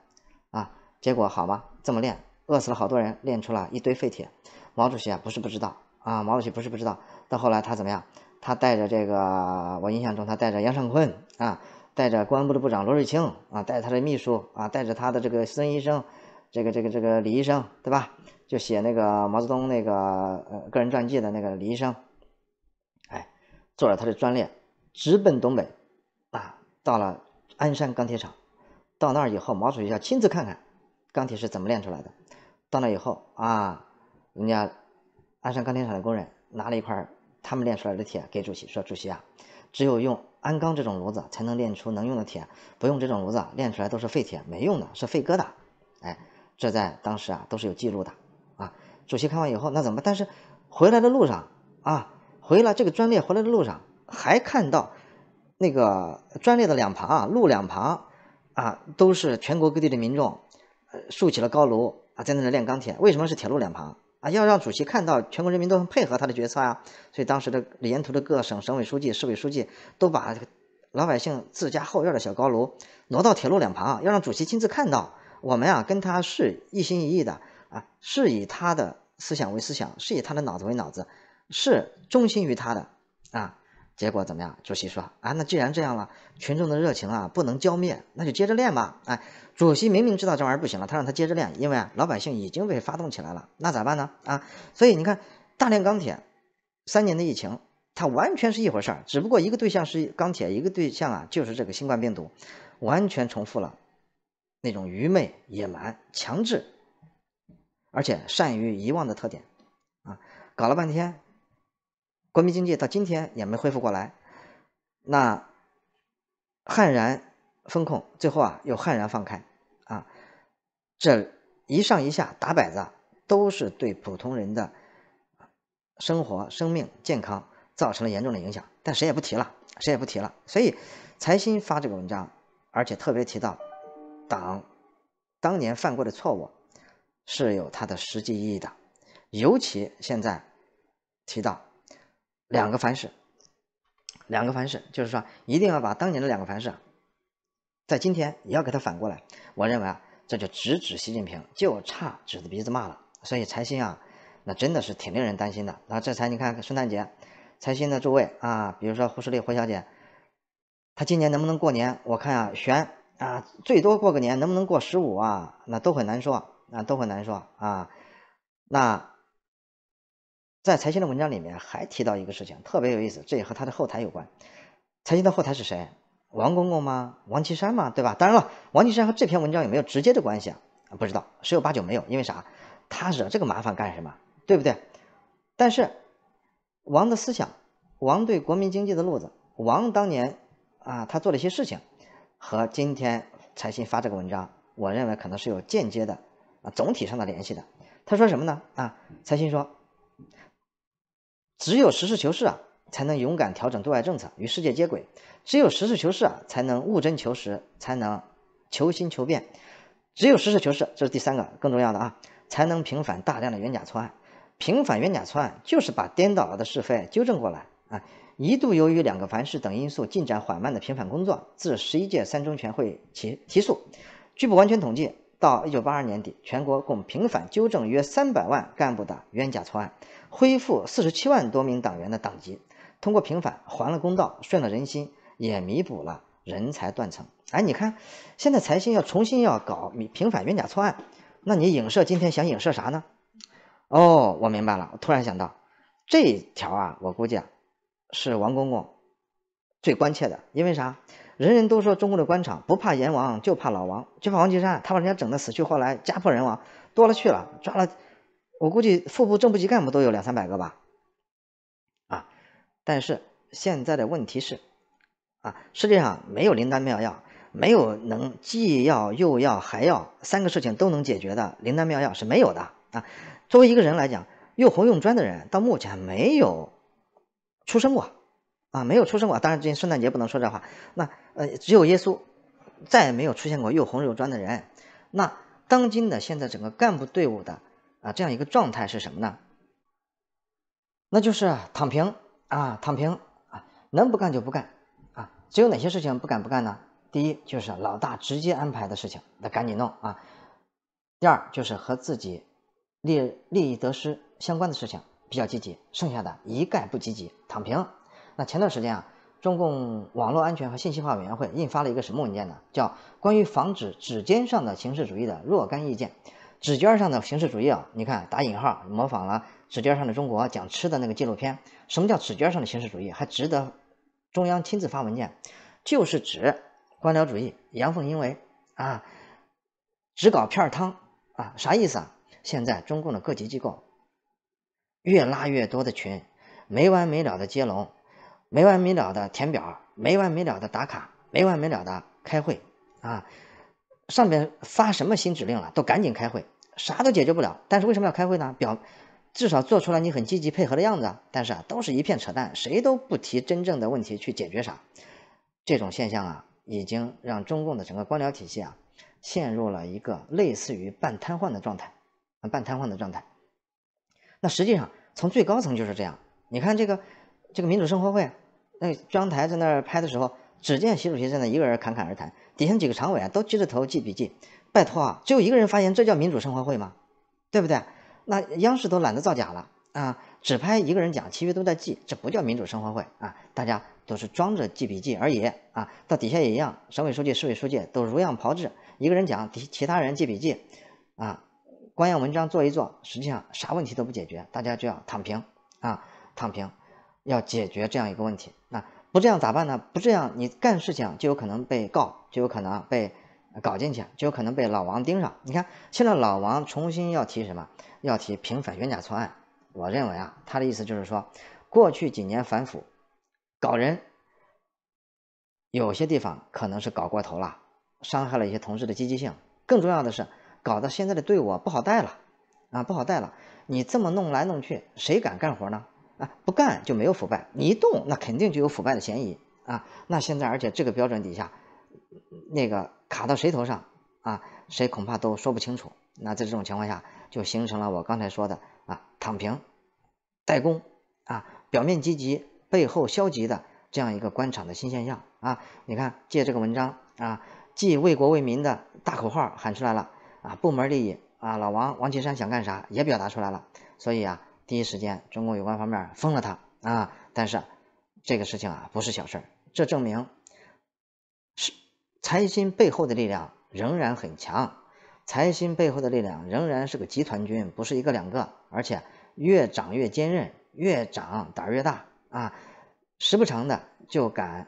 啊。结果好吗？这么炼，饿死了好多人，炼出了一堆废铁。毛主席啊，不是不知道啊，毛主席不是不知道。到后来他怎么样？他带着这个，我印象中他带着杨尚昆啊，带着公安部的部长罗瑞卿啊，带着他的秘书啊，带着他的这个孙医生，这个这个这个李医生，对吧？就写那个毛泽东那个呃个人传记的那个李医生。坐着他的专列，直奔东北，啊，到了鞍山钢铁厂，到那儿以后，毛主席要亲自看看钢铁是怎么炼出来的。到那以后，啊，人家鞍山钢铁厂的工人拿了一块他们炼出来的铁给主席，说：“主席啊，只有用鞍钢这种炉子才能炼出能用的铁，不用这种炉子炼出来都是废铁，没用的是废疙瘩。”哎，这在当时啊都是有记录的。啊，主席看完以后，那怎么办？但是回来的路上，啊。回来，这个专列回来的路上，还看到，那个专列的两旁啊，路两旁，啊，都是全国各地的民众，呃，竖起了高炉啊，在那里炼钢铁。为什么是铁路两旁啊？要让主席看到全国人民都很配合他的决策啊。所以当时的沿途的各省省委书记、市委书记，都把老百姓自家后院的小高炉挪到铁路两旁，要让主席亲自看到我们啊，跟他是一心一意的啊，是以他的思想为思想，是以他的脑子为脑子。是忠心于他的，啊，结果怎么样？主席说啊，那既然这样了，群众的热情啊不能浇灭，那就接着练吧。哎，主席明明知道这玩意儿不行了，他让他接着练，因为啊，老百姓已经被发动起来了，那咋办呢？啊，所以你看，大炼钢铁，三年的疫情，它完全是一回事儿，只不过一个对象是钢铁，一个对象啊就是这个新冠病毒，完全重复了那种愚昧、野蛮、强制，而且善于遗忘的特点，啊，搞了半天。国民经济到今天也没恢复过来，那悍然封控，最后啊又悍然放开，啊，这一上一下打摆子，都是对普通人的生活、生命、健康造成了严重的影响，但谁也不提了，谁也不提了。所以财新发这个文章，而且特别提到，党当年犯过的错误是有它的实际意义的，尤其现在提到。两个凡事，两个凡事，就是说，一定要把当年的两个凡事，在今天也要给他反过来。我认为啊，这就直指习近平，就差指着鼻子骂了。所以财新啊，那真的是挺令人担心的那这才你看圣诞节，财新的诸位啊，比如说胡世立胡小姐，她今年能不能过年？我看啊，悬啊，最多过个年，能不能过十五啊？那都很难说，那都很难说啊。那。在财新的文章里面还提到一个事情，特别有意思，这也和他的后台有关。财新的后台是谁？王公公吗？王岐山吗？对吧？当然了，王岐山和这篇文章有没有直接的关系啊？不知道，十有八九没有，因为啥？他惹这个麻烦干什么？对不对？但是王的思想，王对国民经济的路子，王当年啊，他做了一些事情，和今天财新发这个文章，我认为可能是有间接的啊，总体上的联系的。他说什么呢？啊，财新说。只有实事求是啊，才能勇敢调整对外政策，与世界接轨。只有实事求是啊，才能务真求实，才能求新求变。只有实事求是，这是第三个更重要的啊，才能平反大量的冤假错案。平反冤假错案就是把颠倒了的是非纠正过来啊。一度由于两个凡是等因素进展缓慢的平反工作，自十一届三中全会起提速。据不完全统计，到一九八二年底，全国共平反纠正约三百万干部的冤假错案。恢复四十七万多名党员的党籍，通过平反还了公道，顺了人心，也弥补了人才断层。哎，你看，现在财新要重新要搞平反冤假错案，那你影射今天想影射啥呢？哦，我明白了，我突然想到，这一条啊，我估计啊，是王公公最关切的，因为啥？人人都说中国的官场不怕阎王，就怕老王，就怕王岐山，他把人家整得死去活来，家破人亡，多了去了，抓了。我估计副部、正部级干部都有两三百个吧，啊，但是现在的问题是，啊，世界上没有灵丹妙药，没有能既要又要还要三个事情都能解决的灵丹妙药是没有的啊。作为一个人来讲，又红又专的人到目前没有出生过，啊，没有出生过。当然，今年圣诞节不能说这话。那呃，只有耶稣再也没有出现过又红又专的人。那当今的现在整个干部队伍的。啊，这样一个状态是什么呢？那就是躺平啊，躺平啊，能不干就不干啊。只有哪些事情不敢不干呢？第一就是老大直接安排的事情，得赶紧弄啊。第二就是和自己利利益得失相关的事情比较积极，剩下的一概不积极，躺平。那前段时间啊，中共网络安全和信息化委员会印发了一个什么文件呢？叫《关于防止指尖上的形式主义的若干意见》。纸卷上的形式主义啊，你看打引号模仿了《纸卷上的中国》讲吃的那个纪录片。什么叫纸卷上的形式主义？还值得中央亲自发文件？就是指官僚主义、阳奉阴违啊，只搞片汤啊，啥意思啊？现在中共的各级机构越拉越多的群，没完没了的接龙，没完没了的填表，没完没了的打卡，没完没了的开会啊。上面发什么新指令了，都赶紧开会，啥都解决不了。但是为什么要开会呢？表，至少做出来你很积极配合的样子啊。但是啊，都是一片扯淡，谁都不提真正的问题去解决啥。这种现象啊，已经让中共的整个官僚体系啊，陷入了一个类似于半瘫痪的状态，半瘫痪的状态。那实际上从最高层就是这样。你看这个，这个民主生活会，那中央台在那儿拍的时候。只见习主席在那一个人侃侃而谈，底下几个常委啊都低着头记笔记。拜托啊，只有一个人发言，这叫民主生活会吗？对不对？那央视都懒得造假了啊，只拍一个人讲，其余都在记，这不叫民主生活会啊！大家都是装着记笔记而已啊，到底下也一样，省委书记、市委书记都如样炮制，一个人讲，其其他人记笔记啊。官样文章做一做，实际上啥问题都不解决，大家就要躺平啊，躺平，要解决这样一个问题。不这样咋办呢？不这样，你干事情就有可能被告，就有可能被搞进去，就有可能被老王盯上。你看，现在老王重新要提什么？要提平反冤假错案。我认为啊，他的意思就是说，过去几年反腐搞人，有些地方可能是搞过头了，伤害了一些同志的积极性。更重要的是，搞到现在的队伍不好带了啊，不好带了。你这么弄来弄去，谁敢干活呢？啊，不干就没有腐败，你一动那肯定就有腐败的嫌疑啊。那现在而且这个标准底下，那个卡到谁头上啊，谁恐怕都说不清楚。那在这种情况下，就形成了我刚才说的啊，躺平、怠工啊，表面积极背后消极的这样一个官场的新现象啊。你看借这个文章啊，既为国为民的大口号喊出来了啊，部门利益啊，老王王岐山想干啥也表达出来了，所以啊。第一时间，中共有关方面封了他啊！但是，这个事情啊不是小事儿，这证明是财新背后的力量仍然很强，财新背后的力量仍然是个集团军，不是一个两个，而且越长越坚韧，越长胆儿越大啊！时不常的就敢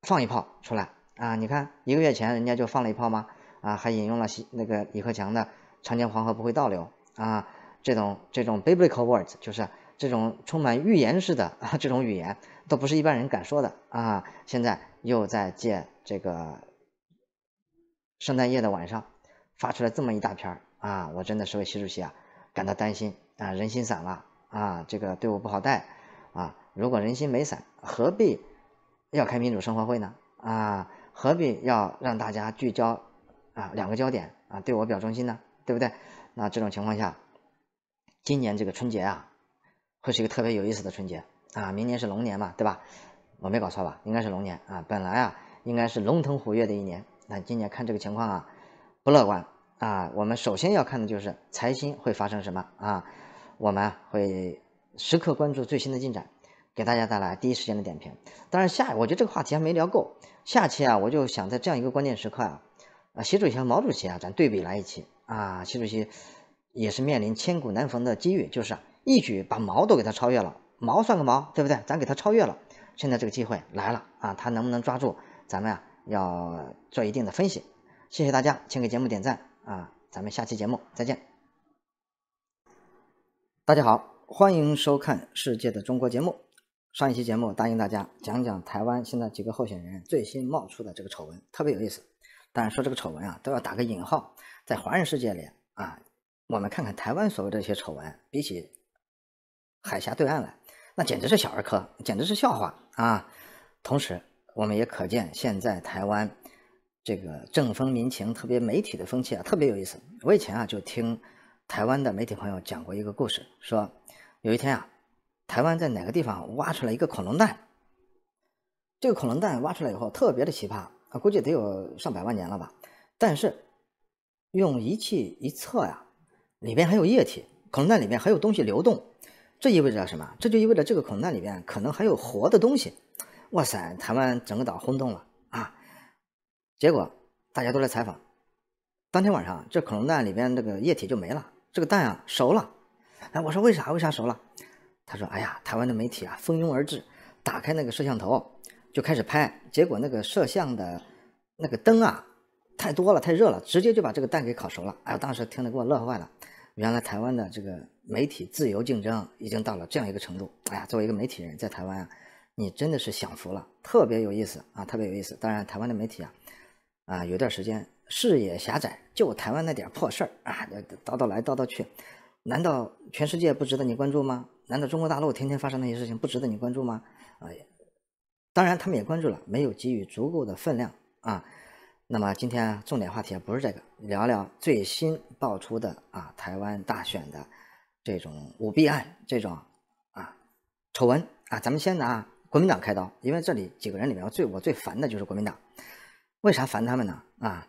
放一炮出来啊！你看一个月前人家就放了一炮吗？啊，还引用了那个李克强的“长江黄河不会倒流”啊！这种这种 biblical words 就是这种充满预言式的啊，这种语言都不是一般人敢说的啊。现在又在借这个圣诞夜的晚上发出来这么一大篇啊，我真的是为习主席啊感到担心啊，人心散了啊，这个队伍不好带啊。如果人心没散，何必要开民主生活会呢？啊，何必要让大家聚焦啊两个焦点啊对我表忠心呢？对不对？那这种情况下。今年这个春节啊，会是一个特别有意思的春节啊！明年是龙年嘛，对吧？我没搞错吧？应该是龙年啊！本来啊，应该是龙腾虎跃的一年。那今年看这个情况啊，不乐观啊！我们首先要看的就是财星会发生什么啊？我们会时刻关注最新的进展，给大家带来第一时间的点评。当然下，我觉得这个话题还没聊够，下期啊，我就想在这样一个关键时刻啊，啊，主席和毛主席啊，咱对比来一期啊，习主席。也是面临千古难逢的机遇，就是一举把毛都给他超越了。毛算个毛，对不对？咱给他超越了。现在这个机会来了啊，他能不能抓住？咱们啊要做一定的分析。谢谢大家，请给节目点赞啊！咱们下期节目再见。大家好，欢迎收看《世界的中国》节目。上一期节目答应大家讲讲台湾现在几个候选人最新冒出的这个丑闻，特别有意思。但是说这个丑闻啊，都要打个引号，在华人世界里啊。我们看看台湾所谓这些丑闻，比起海峡对岸来，那简直是小儿科，简直是笑话啊！同时，我们也可见现在台湾这个政风民情，特别媒体的风气啊，特别有意思。我以前啊就听台湾的媒体朋友讲过一个故事，说有一天啊，台湾在哪个地方挖出来一个恐龙蛋，这个恐龙蛋挖出来以后特别的奇葩啊，估计得有上百万年了吧，但是用仪器一测呀。里边还有液体，恐龙蛋里面还有东西流动，这意味着什么？这就意味着这个恐龙蛋里面可能还有活的东西。哇塞，台湾整个岛轰动了啊！结果大家都来采访。当天晚上，这恐龙蛋里面那个液体就没了，这个蛋啊熟了。哎，我说为啥？为啥熟了？他说：哎呀，台湾的媒体啊蜂拥而至，打开那个摄像头就开始拍，结果那个摄像的那个灯啊太多了，太热了，直接就把这个蛋给烤熟了。哎，当时听得给我乐坏了。原来台湾的这个媒体自由竞争已经到了这样一个程度，哎呀，作为一个媒体人在台湾啊，你真的是享福了，特别有意思啊，特别有意思。当然，台湾的媒体啊，啊，有段时间视野狭窄，就台湾那点破事儿啊，叨叨来叨叨去。难道全世界不值得你关注吗？难道中国大陆天天发生那些事情不值得你关注吗？啊，当然他们也关注了，没有给予足够的分量啊。那么今天重点话题不是这个，聊聊最新爆出的啊台湾大选的这种舞弊案，这种啊丑闻啊，咱们先拿国民党开刀，因为这里几个人里面，最我最烦的就是国民党，为啥烦他们呢？啊，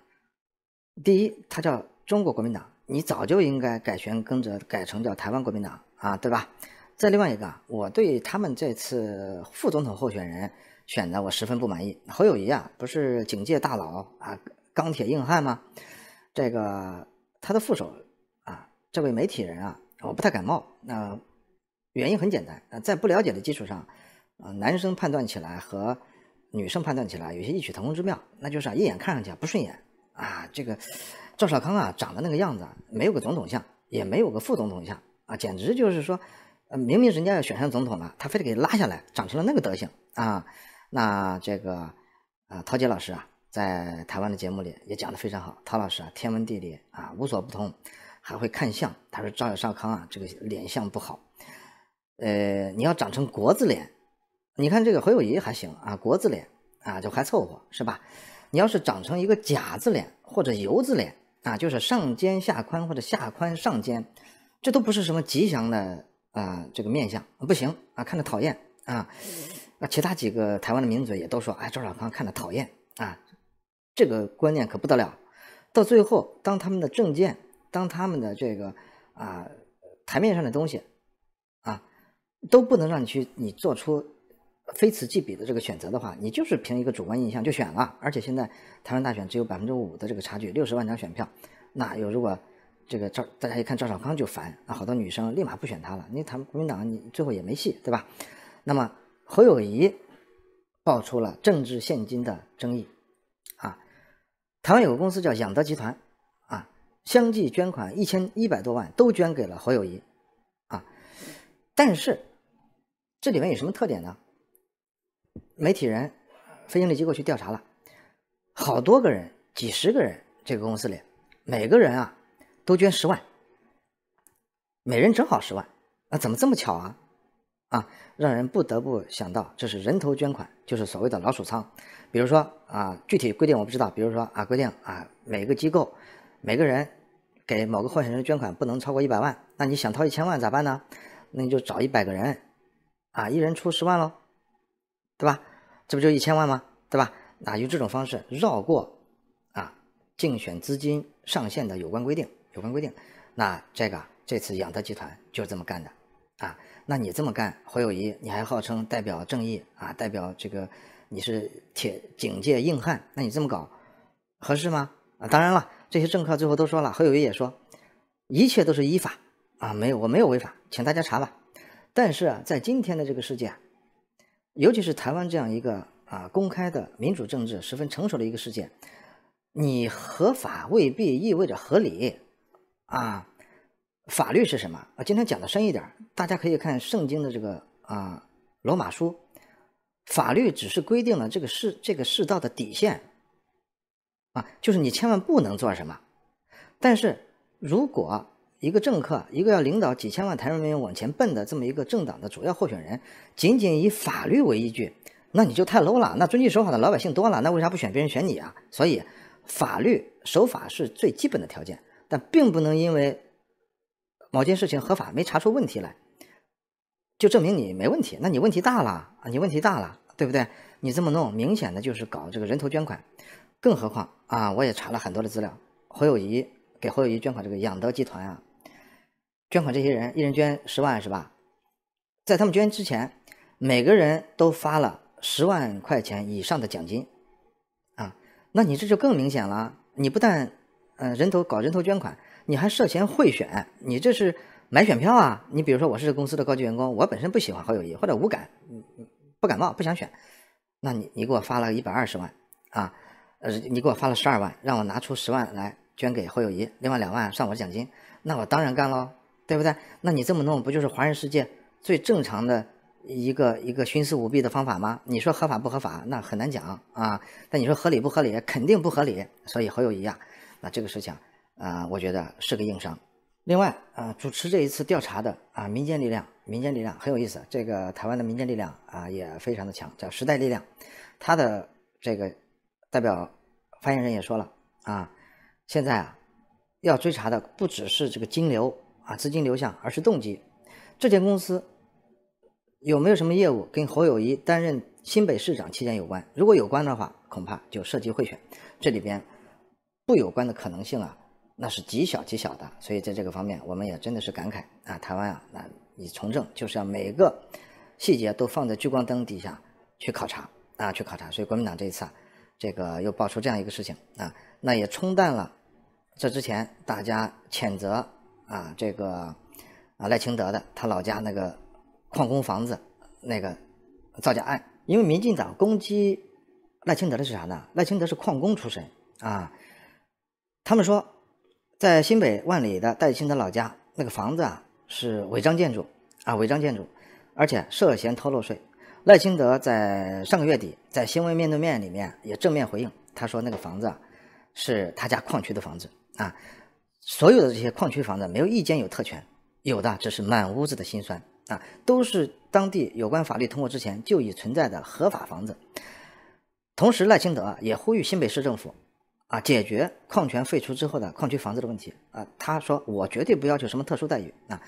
第一，他叫中国国民党，你早就应该改弦更辙，改成叫台湾国民党啊，对吧？再另外一个，我对他们这次副总统候选人。选的，我十分不满意。侯友谊啊，不是警界大佬啊，钢铁硬汉吗？这个他的副手啊，这位媒体人啊，我不太感冒。那原因很简单啊，在不了解的基础上，呃，男生判断起来和女生判断起来有些异曲同工之妙，那就是啊，一眼看上去啊不顺眼啊。这个赵少康啊，长得那个样子，没有个总统像，也没有个副总统像啊，简直就是说，明明人家要选上总统了，他非得给拉下来，长成了那个德行啊。那这个啊，陶杰老师啊，在台湾的节目里也讲的非常好。陶老师啊，天文地理啊无所不通，还会看相。他说赵少康啊，这个脸相不好。呃，你要长成国字脸，你看这个侯友谊还行啊，国字脸啊就还凑合是吧？你要是长成一个甲字脸或者游字脸啊，就是上尖下宽或者下宽上尖，这都不是什么吉祥的啊，这个面相不行啊，看着讨厌啊。那其他几个台湾的名嘴也都说，哎，赵少康看着讨厌啊，这个观念可不得了。到最后，当他们的证件，当他们的这个啊台面上的东西啊，都不能让你去你做出非此即彼的这个选择的话，你就是凭一个主观印象就选了。而且现在台湾大选只有百分之五的这个差距，六十万张选票，那有如果这个赵大家一看赵少康就烦啊，好多女生立马不选他了。你谈国民党，你最后也没戏，对吧？那么。侯友谊爆出了政治献金的争议，啊，台湾有个公司叫养德集团，啊，相继捐款一千一百多万，都捐给了侯友谊，啊，但是这里面有什么特点呢？媒体人、非营利机构去调查了，好多个人，几十个人，这个公司里，每个人啊都捐十万，每人正好十万，啊，怎么这么巧啊？啊，让人不得不想到，这是人头捐款，就是所谓的老鼠仓。比如说啊，具体规定我不知道。比如说啊，规定啊，每个机构、每个人给某个候选人捐款不能超过一百万。那你想掏一千万咋办呢？那你就找一百个人，啊，一人出十万喽，对吧？这不就一千万吗？对吧？那用这种方式绕过啊，竞选资金上限的有关规定，有关规定。那这个这次养德集团就是这么干的啊。那你这么干，何友谊，你还号称代表正义啊？代表这个，你是铁警戒硬汉。那你这么搞，合适吗？啊，当然了，这些政客最后都说了，何友谊也说，一切都是依法啊，没有，我没有违法，请大家查吧。但是啊，在今天的这个世界，尤其是台湾这样一个啊公开的民主政治十分成熟的一个世界，你合法未必意味着合理啊。法律是什么？啊，今天讲的深一点，大家可以看圣经的这个啊，《罗马书》。法律只是规定了这个世这个世道的底线，啊，就是你千万不能做什么。但是如果一个政客，一个要领导几千万台人民往前奔的这么一个政党的主要候选人，仅仅以法律为依据，那你就太 low 了。那遵纪守法的老百姓多了，那为啥不选别人选你啊？所以，法律守法是最基本的条件，但并不能因为。某件事情合法没查出问题来，就证明你没问题。那你问题大了，你问题大了，对不对？你这么弄，明显的就是搞这个人头捐款。更何况啊，我也查了很多的资料，侯友谊给侯友谊捐款，这个养德集团啊，捐款这些人一人捐十万是吧？在他们捐之前，每个人都发了十万块钱以上的奖金啊。那你这就更明显了，你不但嗯人头搞人头捐款。你还涉嫌贿选，你这是买选票啊！你比如说，我是公司的高级员工，我本身不喜欢侯友谊或者无感，不感冒，不想选。那你你给我发了一百二十万啊，呃，你给我发了十二万，让我拿出十万来捐给侯友谊，另外两万算我的奖金。那我当然干喽，对不对？那你这么弄，不就是华人世界最正常的一个一个徇私舞弊的方法吗？你说合法不合法？那很难讲啊。但你说合理不合理？肯定不合理。所以侯友谊啊，那这个事情。啊，我觉得是个硬伤。另外啊，主持这一次调查的啊，民间力量，民间力量很有意思。这个台湾的民间力量啊，也非常的强，叫时代力量。他的这个代表发言人也说了啊，现在啊，要追查的不只是这个金流啊，资金流向，而是动机。这间公司有没有什么业务跟侯友谊担任新北市长期间有关？如果有关的话，恐怕就涉及贿选。这里边不有关的可能性啊。那是极小极小的，所以在这个方面，我们也真的是感慨啊！台湾啊，那以从政就是要每个细节都放在聚光灯底下去考察啊，去考察。所以国民党这一次啊，这个又爆出这样一个事情啊，那也冲淡了这之前大家谴责啊这个啊赖清德的他老家那个矿工房子那个造假案，因为民进党攻击赖清德的是啥呢？赖清德是矿工出身啊，他们说。在新北万里的赖清德老家，那个房子啊是违章建筑啊，违章建筑，而且涉嫌偷漏税。赖清德在上个月底在新闻面对面里面也正面回应，他说那个房子啊是他家矿区的房子啊，所有的这些矿区房子没有一间有特权，有的只是满屋子的心酸啊，都是当地有关法律通过之前就已存在的合法房子。同时，赖清德也呼吁新北市政府。啊，解决矿权废除之后的矿区房子的问题啊。他说：“我绝对不要求什么特殊待遇啊，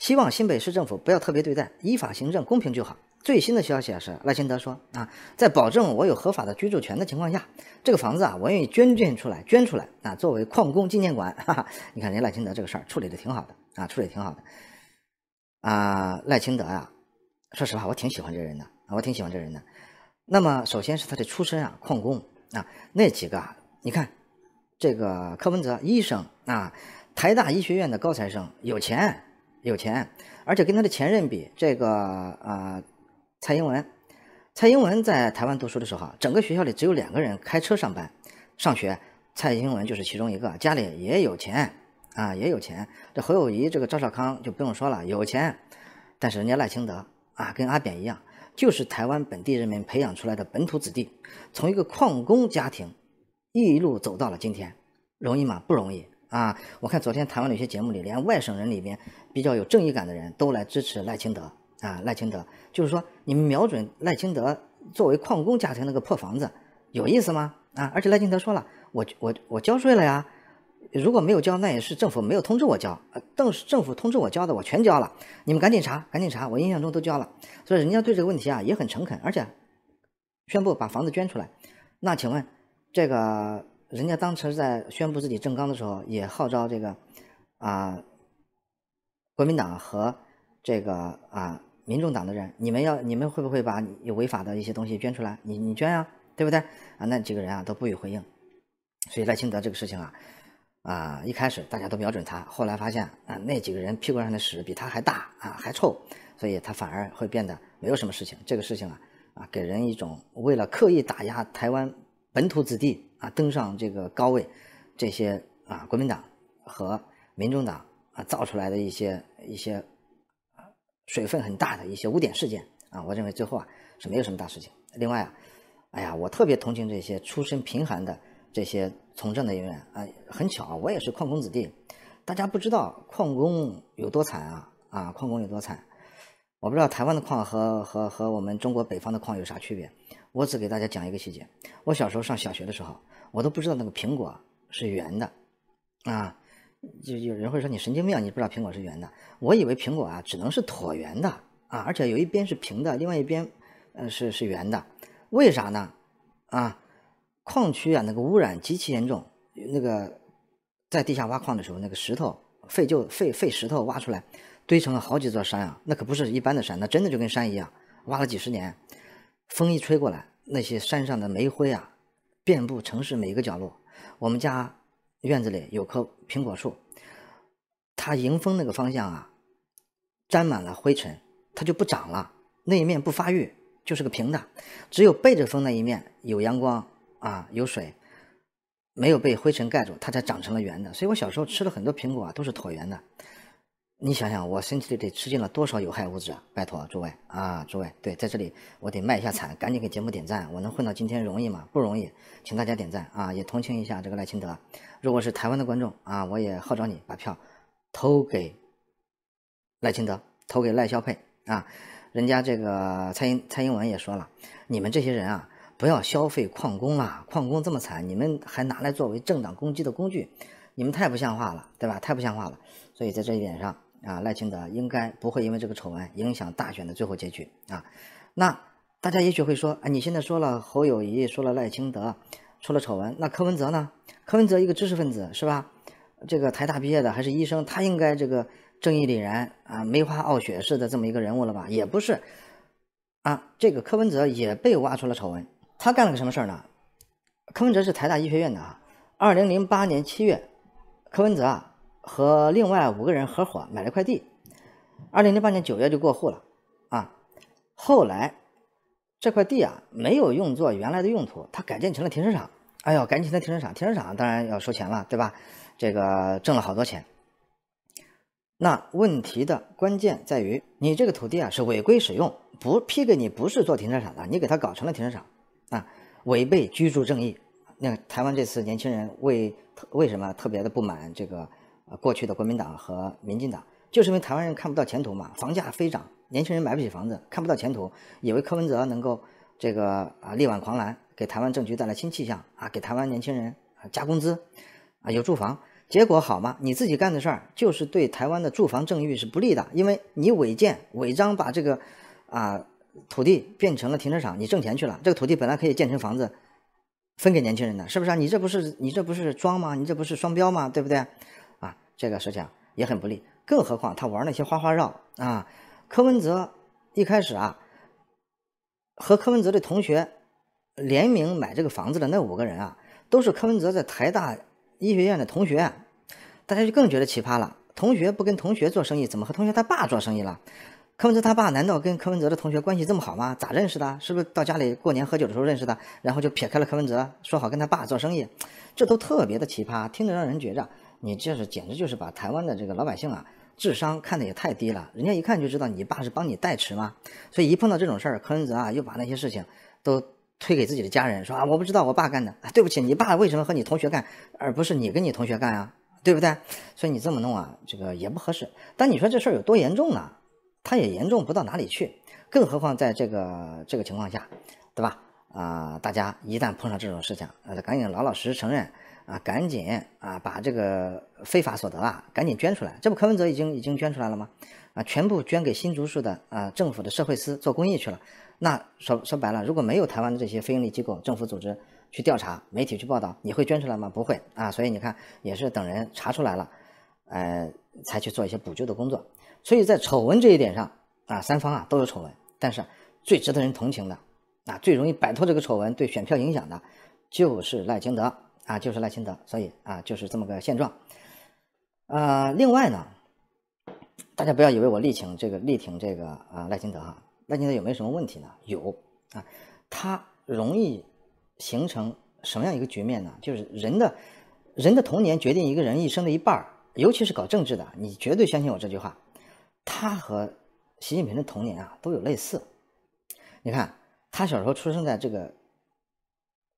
希望新北市政府不要特别对待，依法行政，公平就好。”最新的消息啊，是赖清德说：“啊，在保证我有合法的居住权的情况下，这个房子啊，我愿意捐捐出来，捐出来啊，作为矿工纪念馆。”哈哈，你看，人赖清德这个事儿处理的挺好的啊，处理挺好的啊。赖清德啊，说实话，我挺喜欢这人的我挺喜欢这人的。那么，首先是他的出身啊，矿工啊，那几个。啊、你看，这个柯文哲医生啊，台大医学院的高材生，有钱，有钱，而且跟他的前任比，这个呃，蔡英文，蔡英文在台湾读书的时候整个学校里只有两个人开车上班、上学，蔡英文就是其中一个，家里也有钱啊，也有钱。这侯友谊、这个赵少康就不用说了，有钱，但是人家赖清德啊，跟阿扁一样，就是台湾本地人民培养出来的本土子弟，从一个矿工家庭。一路走到了今天，容易吗？不容易啊！我看昨天台湾的一些节目里，连外省人里边比较有正义感的人都来支持赖清德啊！赖清德就是说，你们瞄准赖清德作为矿工家庭那个破房子，有意思吗？啊！而且赖清德说了，我我我交税了呀！如果没有交，那也是政府没有通知我交。邓政府通知我交的，我全交了。你们赶紧查，赶紧查！我印象中都交了，所以人家对这个问题啊也很诚恳，而且宣布把房子捐出来。那请问？这个人家当时在宣布自己政纲的时候，也号召这个啊，国民党和这个啊民众党的人，你们要你们会不会把有违法的一些东西捐出来？你你捐啊，对不对？啊，那几个人啊都不予回应，所以赖清德这个事情啊啊一开始大家都瞄准他，后来发现啊那几个人屁股上的屎比他还大啊还臭，所以他反而会变得没有什么事情。这个事情啊啊给人一种为了刻意打压台湾。本土子弟啊登上这个高位，这些啊国民党和民众党啊造出来的一些一些啊水分很大的一些污点事件啊，我认为最后啊是没有什么大事情。另外啊，哎呀，我特别同情这些出身贫寒的这些从政的人员。啊，很巧，我也是矿工子弟。大家不知道矿工有多惨啊啊！矿工有多惨？我不知道台湾的矿和和和我们中国北方的矿有啥区别。我只给大家讲一个细节。我小时候上小学的时候，我都不知道那个苹果是圆的啊。就有人会说你神经病，你不知道苹果是圆的。我以为苹果啊只能是椭圆的啊，而且有一边是平的，另外一边呃是是圆的。为啥呢？啊，矿区啊那个污染极其严重，那个在地下挖矿的时候，那个石头废旧废废石头挖出来堆成了好几座山啊，那可不是一般的山，那真的就跟山一样，挖了几十年。风一吹过来，那些山上的煤灰啊，遍布城市每一个角落。我们家院子里有棵苹果树，它迎风那个方向啊，沾满了灰尘，它就不长了，那一面不发育，就是个平的。只有背着风那一面有阳光啊，有水，没有被灰尘盖住，它才长成了圆的。所以我小时候吃了很多苹果啊，都是椭圆的。你想想，我身体里得吃进了多少有害物质啊！拜托诸位啊，诸位，对，在这里我得卖一下惨，赶紧给节目点赞。我能混到今天容易吗？不容易，请大家点赞啊！也同情一下这个赖清德。如果是台湾的观众啊，我也号召你把票投给赖清德，投给赖肖佩啊！人家这个蔡英蔡英文也说了，你们这些人啊，不要消费矿工了，矿工这么惨，你们还拿来作为政党攻击的工具，你们太不像话了，对吧？太不像话了。所以在这一点上。啊，赖清德应该不会因为这个丑闻影响大选的最后结局啊。那大家也许会说，啊，你现在说了侯友谊，说了赖清德，出了丑闻，那柯文哲呢？柯文哲一个知识分子是吧？这个台大毕业的还是医生，他应该这个正义凛然啊，梅花傲雪似的这么一个人物了吧？也不是啊，这个柯文哲也被挖出了丑闻，他干了个什么事儿呢？柯文哲是台大医学院的啊，二零零八年七月，柯文哲啊。和另外五个人合伙买了块地，二零零八年九月就过户了，啊，后来这块地啊没有用作原来的用途，它改建成了停车场。哎呦，改建成停车场，停车场当然要收钱了，对吧？这个挣了好多钱。那问题的关键在于，你这个土地啊是违规使用，不批给你不是做停车场的，你给他搞成了停车场，啊，违背居住正义。那台湾这次年轻人为为什么特别的不满这个？过去的国民党和民进党，就是因为台湾人看不到前途嘛，房价飞涨，年轻人买不起房子，看不到前途，以为柯文哲能够这个啊力挽狂澜，给台湾政局带来新气象啊，给台湾年轻人啊加工资，啊有住房，结果好吗？你自己干的事儿就是对台湾的住房赠与是不利的，因为你违建、违章把这个啊土地变成了停车场，你挣钱去了，这个土地本来可以建成房子分给年轻人的，是不是？你这不是你这不是装吗？你这不是双标吗？对不对？这个事情也很不利，更何况他玩那些花花绕啊！柯文哲一开始啊，和柯文哲的同学联名买这个房子的那五个人啊，都是柯文哲在台大医学院的同学，大家就更觉得奇葩了。同学不跟同学做生意，怎么和同学他爸做生意了？柯文哲他爸难道跟柯文哲的同学关系这么好吗？咋认识的？是不是到家里过年喝酒的时候认识的？然后就撇开了柯文哲，说好跟他爸做生意，这都特别的奇葩，听着让人觉着。你这是简直就是把台湾的这个老百姓啊智商看得也太低了，人家一看就知道你爸是帮你代持嘛，所以一碰到这种事儿，柯文哲啊又把那些事情都推给自己的家人，说啊我不知道我爸干的，啊对不起，你爸为什么和你同学干，而不是你跟你同学干啊，对不对？所以你这么弄啊，这个也不合适。但你说这事儿有多严重呢？他也严重不到哪里去，更何况在这个这个情况下，对吧？啊，大家一旦碰上这种事情，啊赶紧老老实实承认。啊，赶紧啊，把这个非法所得啊，赶紧捐出来。这不柯文哲已经已经捐出来了吗？啊，全部捐给新竹市的啊政府的社会司做公益去了。那说说白了，如果没有台湾的这些非营利机构、政府组织去调查、媒体去报道，你会捐出来吗？不会啊。所以你看，也是等人查出来了，呃，才去做一些补救的工作。所以在丑闻这一点上啊，三方啊都有丑闻，但是最值得人同情的啊，最容易摆脱这个丑闻对选票影响的，就是赖清德。啊，就是赖清德，所以啊，就是这么个现状。呃，另外呢，大家不要以为我力挺这个力挺这个啊赖清德哈，赖清德有没有什么问题呢？有啊，他容易形成什么样一个局面呢？就是人的，人的童年决定一个人一生的一半儿，尤其是搞政治的，你绝对相信我这句话。他和习近平的童年啊都有类似。你看，他小时候出生在这个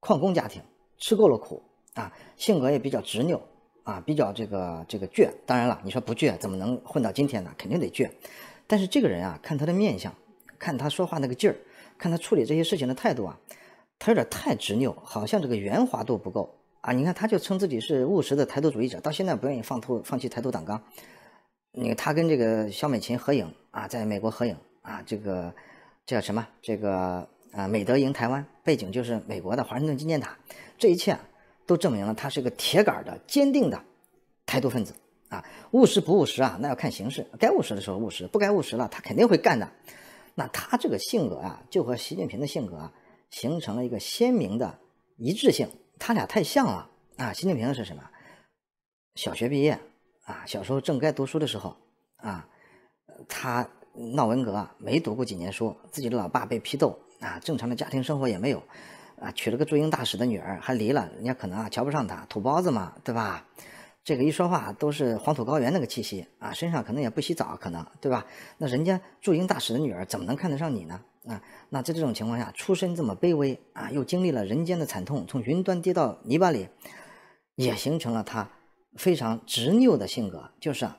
矿工家庭，吃够了苦。啊，性格也比较执拗，啊，比较这个这个倔。当然了，你说不倔怎么能混到今天呢？肯定得倔。但是这个人啊，看他的面相，看他说话那个劲儿，看他处理这些事情的态度啊，他有点太执拗，好像这个圆滑度不够啊。你看，他就称自己是务实的台独主义者，到现在不愿意放脱、放弃台独党纲。你看他跟这个肖美琴合影啊，在美国合影啊，这个叫什么？这个啊，美德营台湾，背景就是美国的华盛顿纪念塔，这一切。都证明了他是一个铁杆的、坚定的台独分子啊！务实不务实啊？那要看形势，该务实的时候务实，不该务实了，他肯定会干的。那他这个性格啊，就和习近平的性格啊，形成了一个鲜明的一致性，他俩太像了啊！习近平是什么？小学毕业啊，小时候正该读书的时候啊，他闹文革没读过几年书，自己的老爸被批斗啊，正常的家庭生活也没有。啊，娶了个驻英大使的女儿，还离了，人家可能啊瞧不上他土包子嘛，对吧？这个一说话都是黄土高原那个气息啊，身上可能也不洗澡，可能对吧？那人家驻英大使的女儿怎么能看得上你呢？啊，那在这种情况下，出身这么卑微啊，又经历了人间的惨痛，从云端跌到泥巴里，也形成了他非常执拗的性格，就是啊，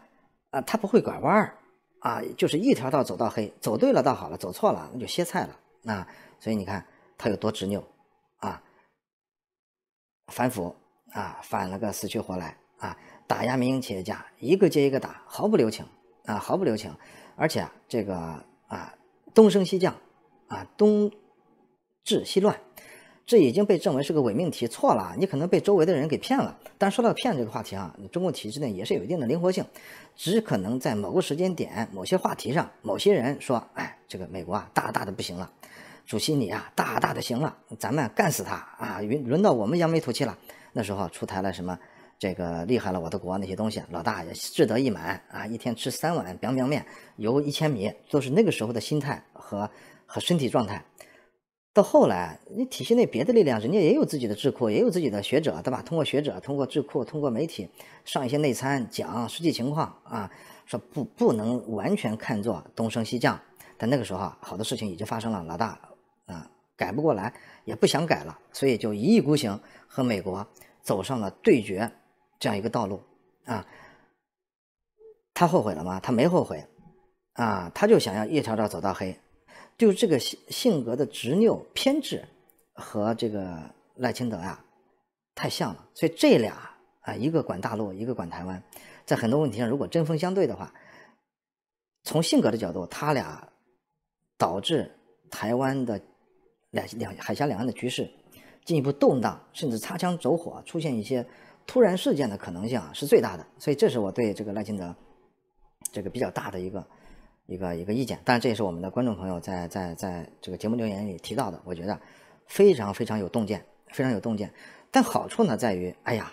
啊他不会拐弯儿啊，就是一条道走到黑，走对了倒好了，走错了那就歇菜了啊，所以你看他有多执拗。反腐啊，反了个死去活来啊！打压民营企业家，一个接一个打，毫不留情啊，毫不留情！而且啊，这个啊，东升西降啊，东治西乱，这已经被证为是个伪命题，错了。你可能被周围的人给骗了。但说到骗这个话题啊，中国体制内也是有一定的灵活性，只可能在某个时间点、某些话题上、某些人说，哎，这个美国啊，大大的不行了。主席你啊，大大的行了，咱们干死他啊！轮轮到我们扬眉吐气了。那时候出台了什么这个厉害了，我的国那些东西，老大也志得意满啊，一天吃三碗 biang 面，游一千米，都是那个时候的心态和和身体状态。到后来，你体系内别的力量，人家也有自己的智库，也有自己的学者，对吧？通过学者，通过智库，通过媒体上一些内参讲实际情况啊，说不不能完全看作东升西降。但那个时候，好多事情已经发生了，老大。啊，改不过来，也不想改了，所以就一意孤行，和美国走上了对决这样一个道路。啊，他后悔了吗？他没后悔，啊，他就想要一条道走到黑，就这个性性格的执拗偏执，和这个赖清德呀太像了。所以这俩啊，一个管大陆，一个管台湾，在很多问题上如果针锋相对的话，从性格的角度，他俩导致台湾的。两两海峡两岸的局势进一步动荡，甚至擦枪走火，出现一些突然事件的可能性啊，是最大的。所以，这是我对这个赖清德这个比较大的一个一个一个意见。当然，这也是我们的观众朋友在在在这个节目留言里提到的。我觉得非常非常有洞见，非常有洞见。但好处呢，在于，哎呀，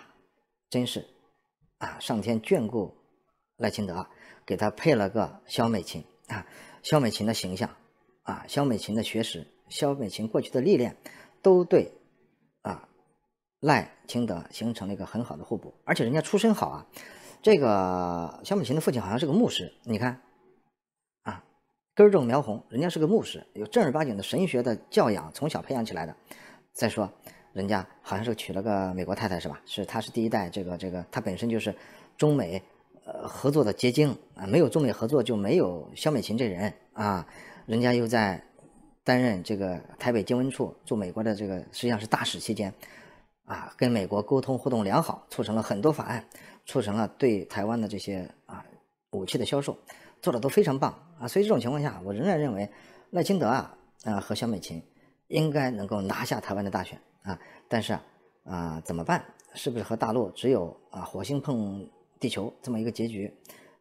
真是啊，上天眷顾赖清德，给他配了个肖美琴啊，肖美琴的形象啊，肖美琴的学识。肖美琴过去的历练，都对，啊，赖清德形成了一个很好的互补。而且人家出身好啊，这个肖美琴的父亲好像是个牧师，你看，啊，根正苗红，人家是个牧师，有正儿八经的神学的教养，从小培养起来的。再说，人家好像是娶了个美国太太，是吧？是，他是第一代这个这个，他本身就是中美呃合作的结晶啊，没有中美合作就没有肖美琴这人啊，人家又在。担任这个台北经文处驻美国的这个实际上是大使期间，啊，跟美国沟通互动良好，促成了很多法案，促成了对台湾的这些啊武器的销售，做的都非常棒啊。所以这种情况下，我仍然认为赖清德啊啊和小美琴应该能够拿下台湾的大选啊。但是啊啊怎么办？是不是和大陆只有啊火星碰地球这么一个结局，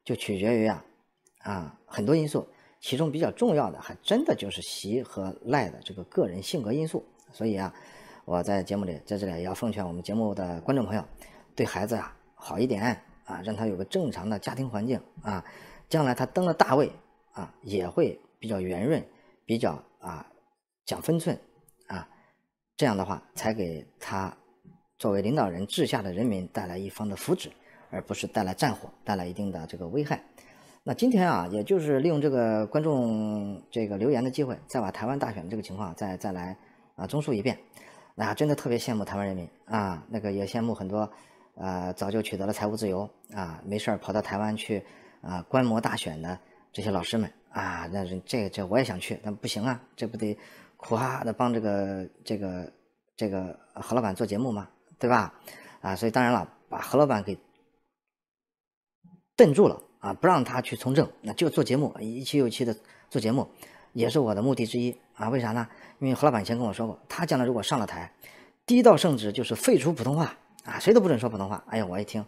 就取决于啊啊很多因素。其中比较重要的，还真的就是习和赖的这个个人性格因素。所以啊，我在节目里在这里也要奉劝我们节目的观众朋友，对孩子啊好一点啊，让他有个正常的家庭环境啊，将来他登了大位啊，也会比较圆润，比较啊讲分寸啊，这样的话才给他作为领导人治下的人民带来一方的福祉，而不是带来战火，带来一定的这个危害。那今天啊，也就是利用这个观众这个留言的机会，再把台湾大选的这个情况再再来啊综述一遍。啊，真的特别羡慕台湾人民啊，那个也羡慕很多啊，早就取得了财务自由啊，没事儿跑到台湾去啊观摩大选的这些老师们啊，那是这这我也想去，但不行啊，这不得苦哈哈的帮这个这个这个何老板做节目吗？对吧？啊，所以当然了，把何老板给镇住了。啊，不让他去从政，那就做节目，一期又一期的做节目，也是我的目的之一啊。为啥呢？因为何老板以前跟我说过，他将来如果上了台，第一道圣旨就是废除普通话啊，谁都不准说普通话。哎呀，我一听，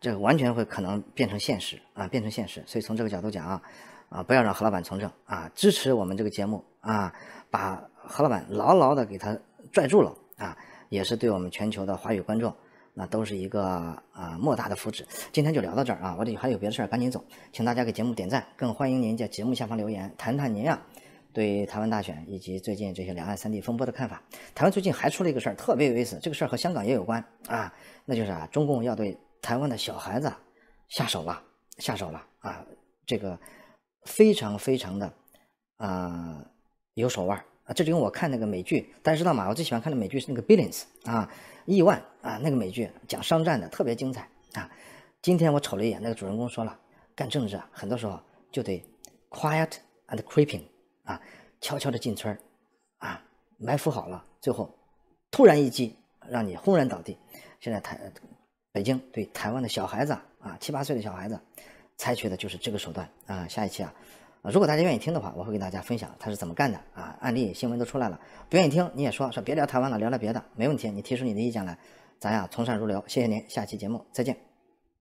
这完全会可能变成现实啊，变成现实。所以从这个角度讲啊，啊，不要让何老板从政啊，支持我们这个节目啊，把何老板牢牢的给他拽住了啊，也是对我们全球的华语观众。啊，都是一个啊莫大的福祉。今天就聊到这儿啊，我得还有别的事儿，赶紧走。请大家给节目点赞，更欢迎您在节目下方留言，谈谈您啊对台湾大选以及最近这些两岸三地风波的看法。台湾最近还出了一个事儿，特别有意思，这个事儿和香港也有关啊，那就是啊，中共要对台湾的小孩子下手了，下手了啊，这个非常非常的啊有手腕啊。这就用我看那个美剧，大家知道吗？我最喜欢看的美剧是那个《Billions》啊。亿万啊，那个美剧讲商战的特别精彩啊！今天我瞅了一眼，那个主人公说了，干政治啊，很多时候就得 quiet and creeping 啊，悄悄的进村啊，埋伏好了，最后突然一击，让你轰然倒地。现在台北京对台湾的小孩子啊，七八岁的小孩子，采取的就是这个手段啊。下一期啊。啊，如果大家愿意听的话，我会给大家分享他是怎么干的啊，案例、新闻都出来了。不愿意听，你也说说，别聊台湾了，聊聊别的，没问题。你提出你的意见来，咱呀从善如流。谢谢您，下期节目再见。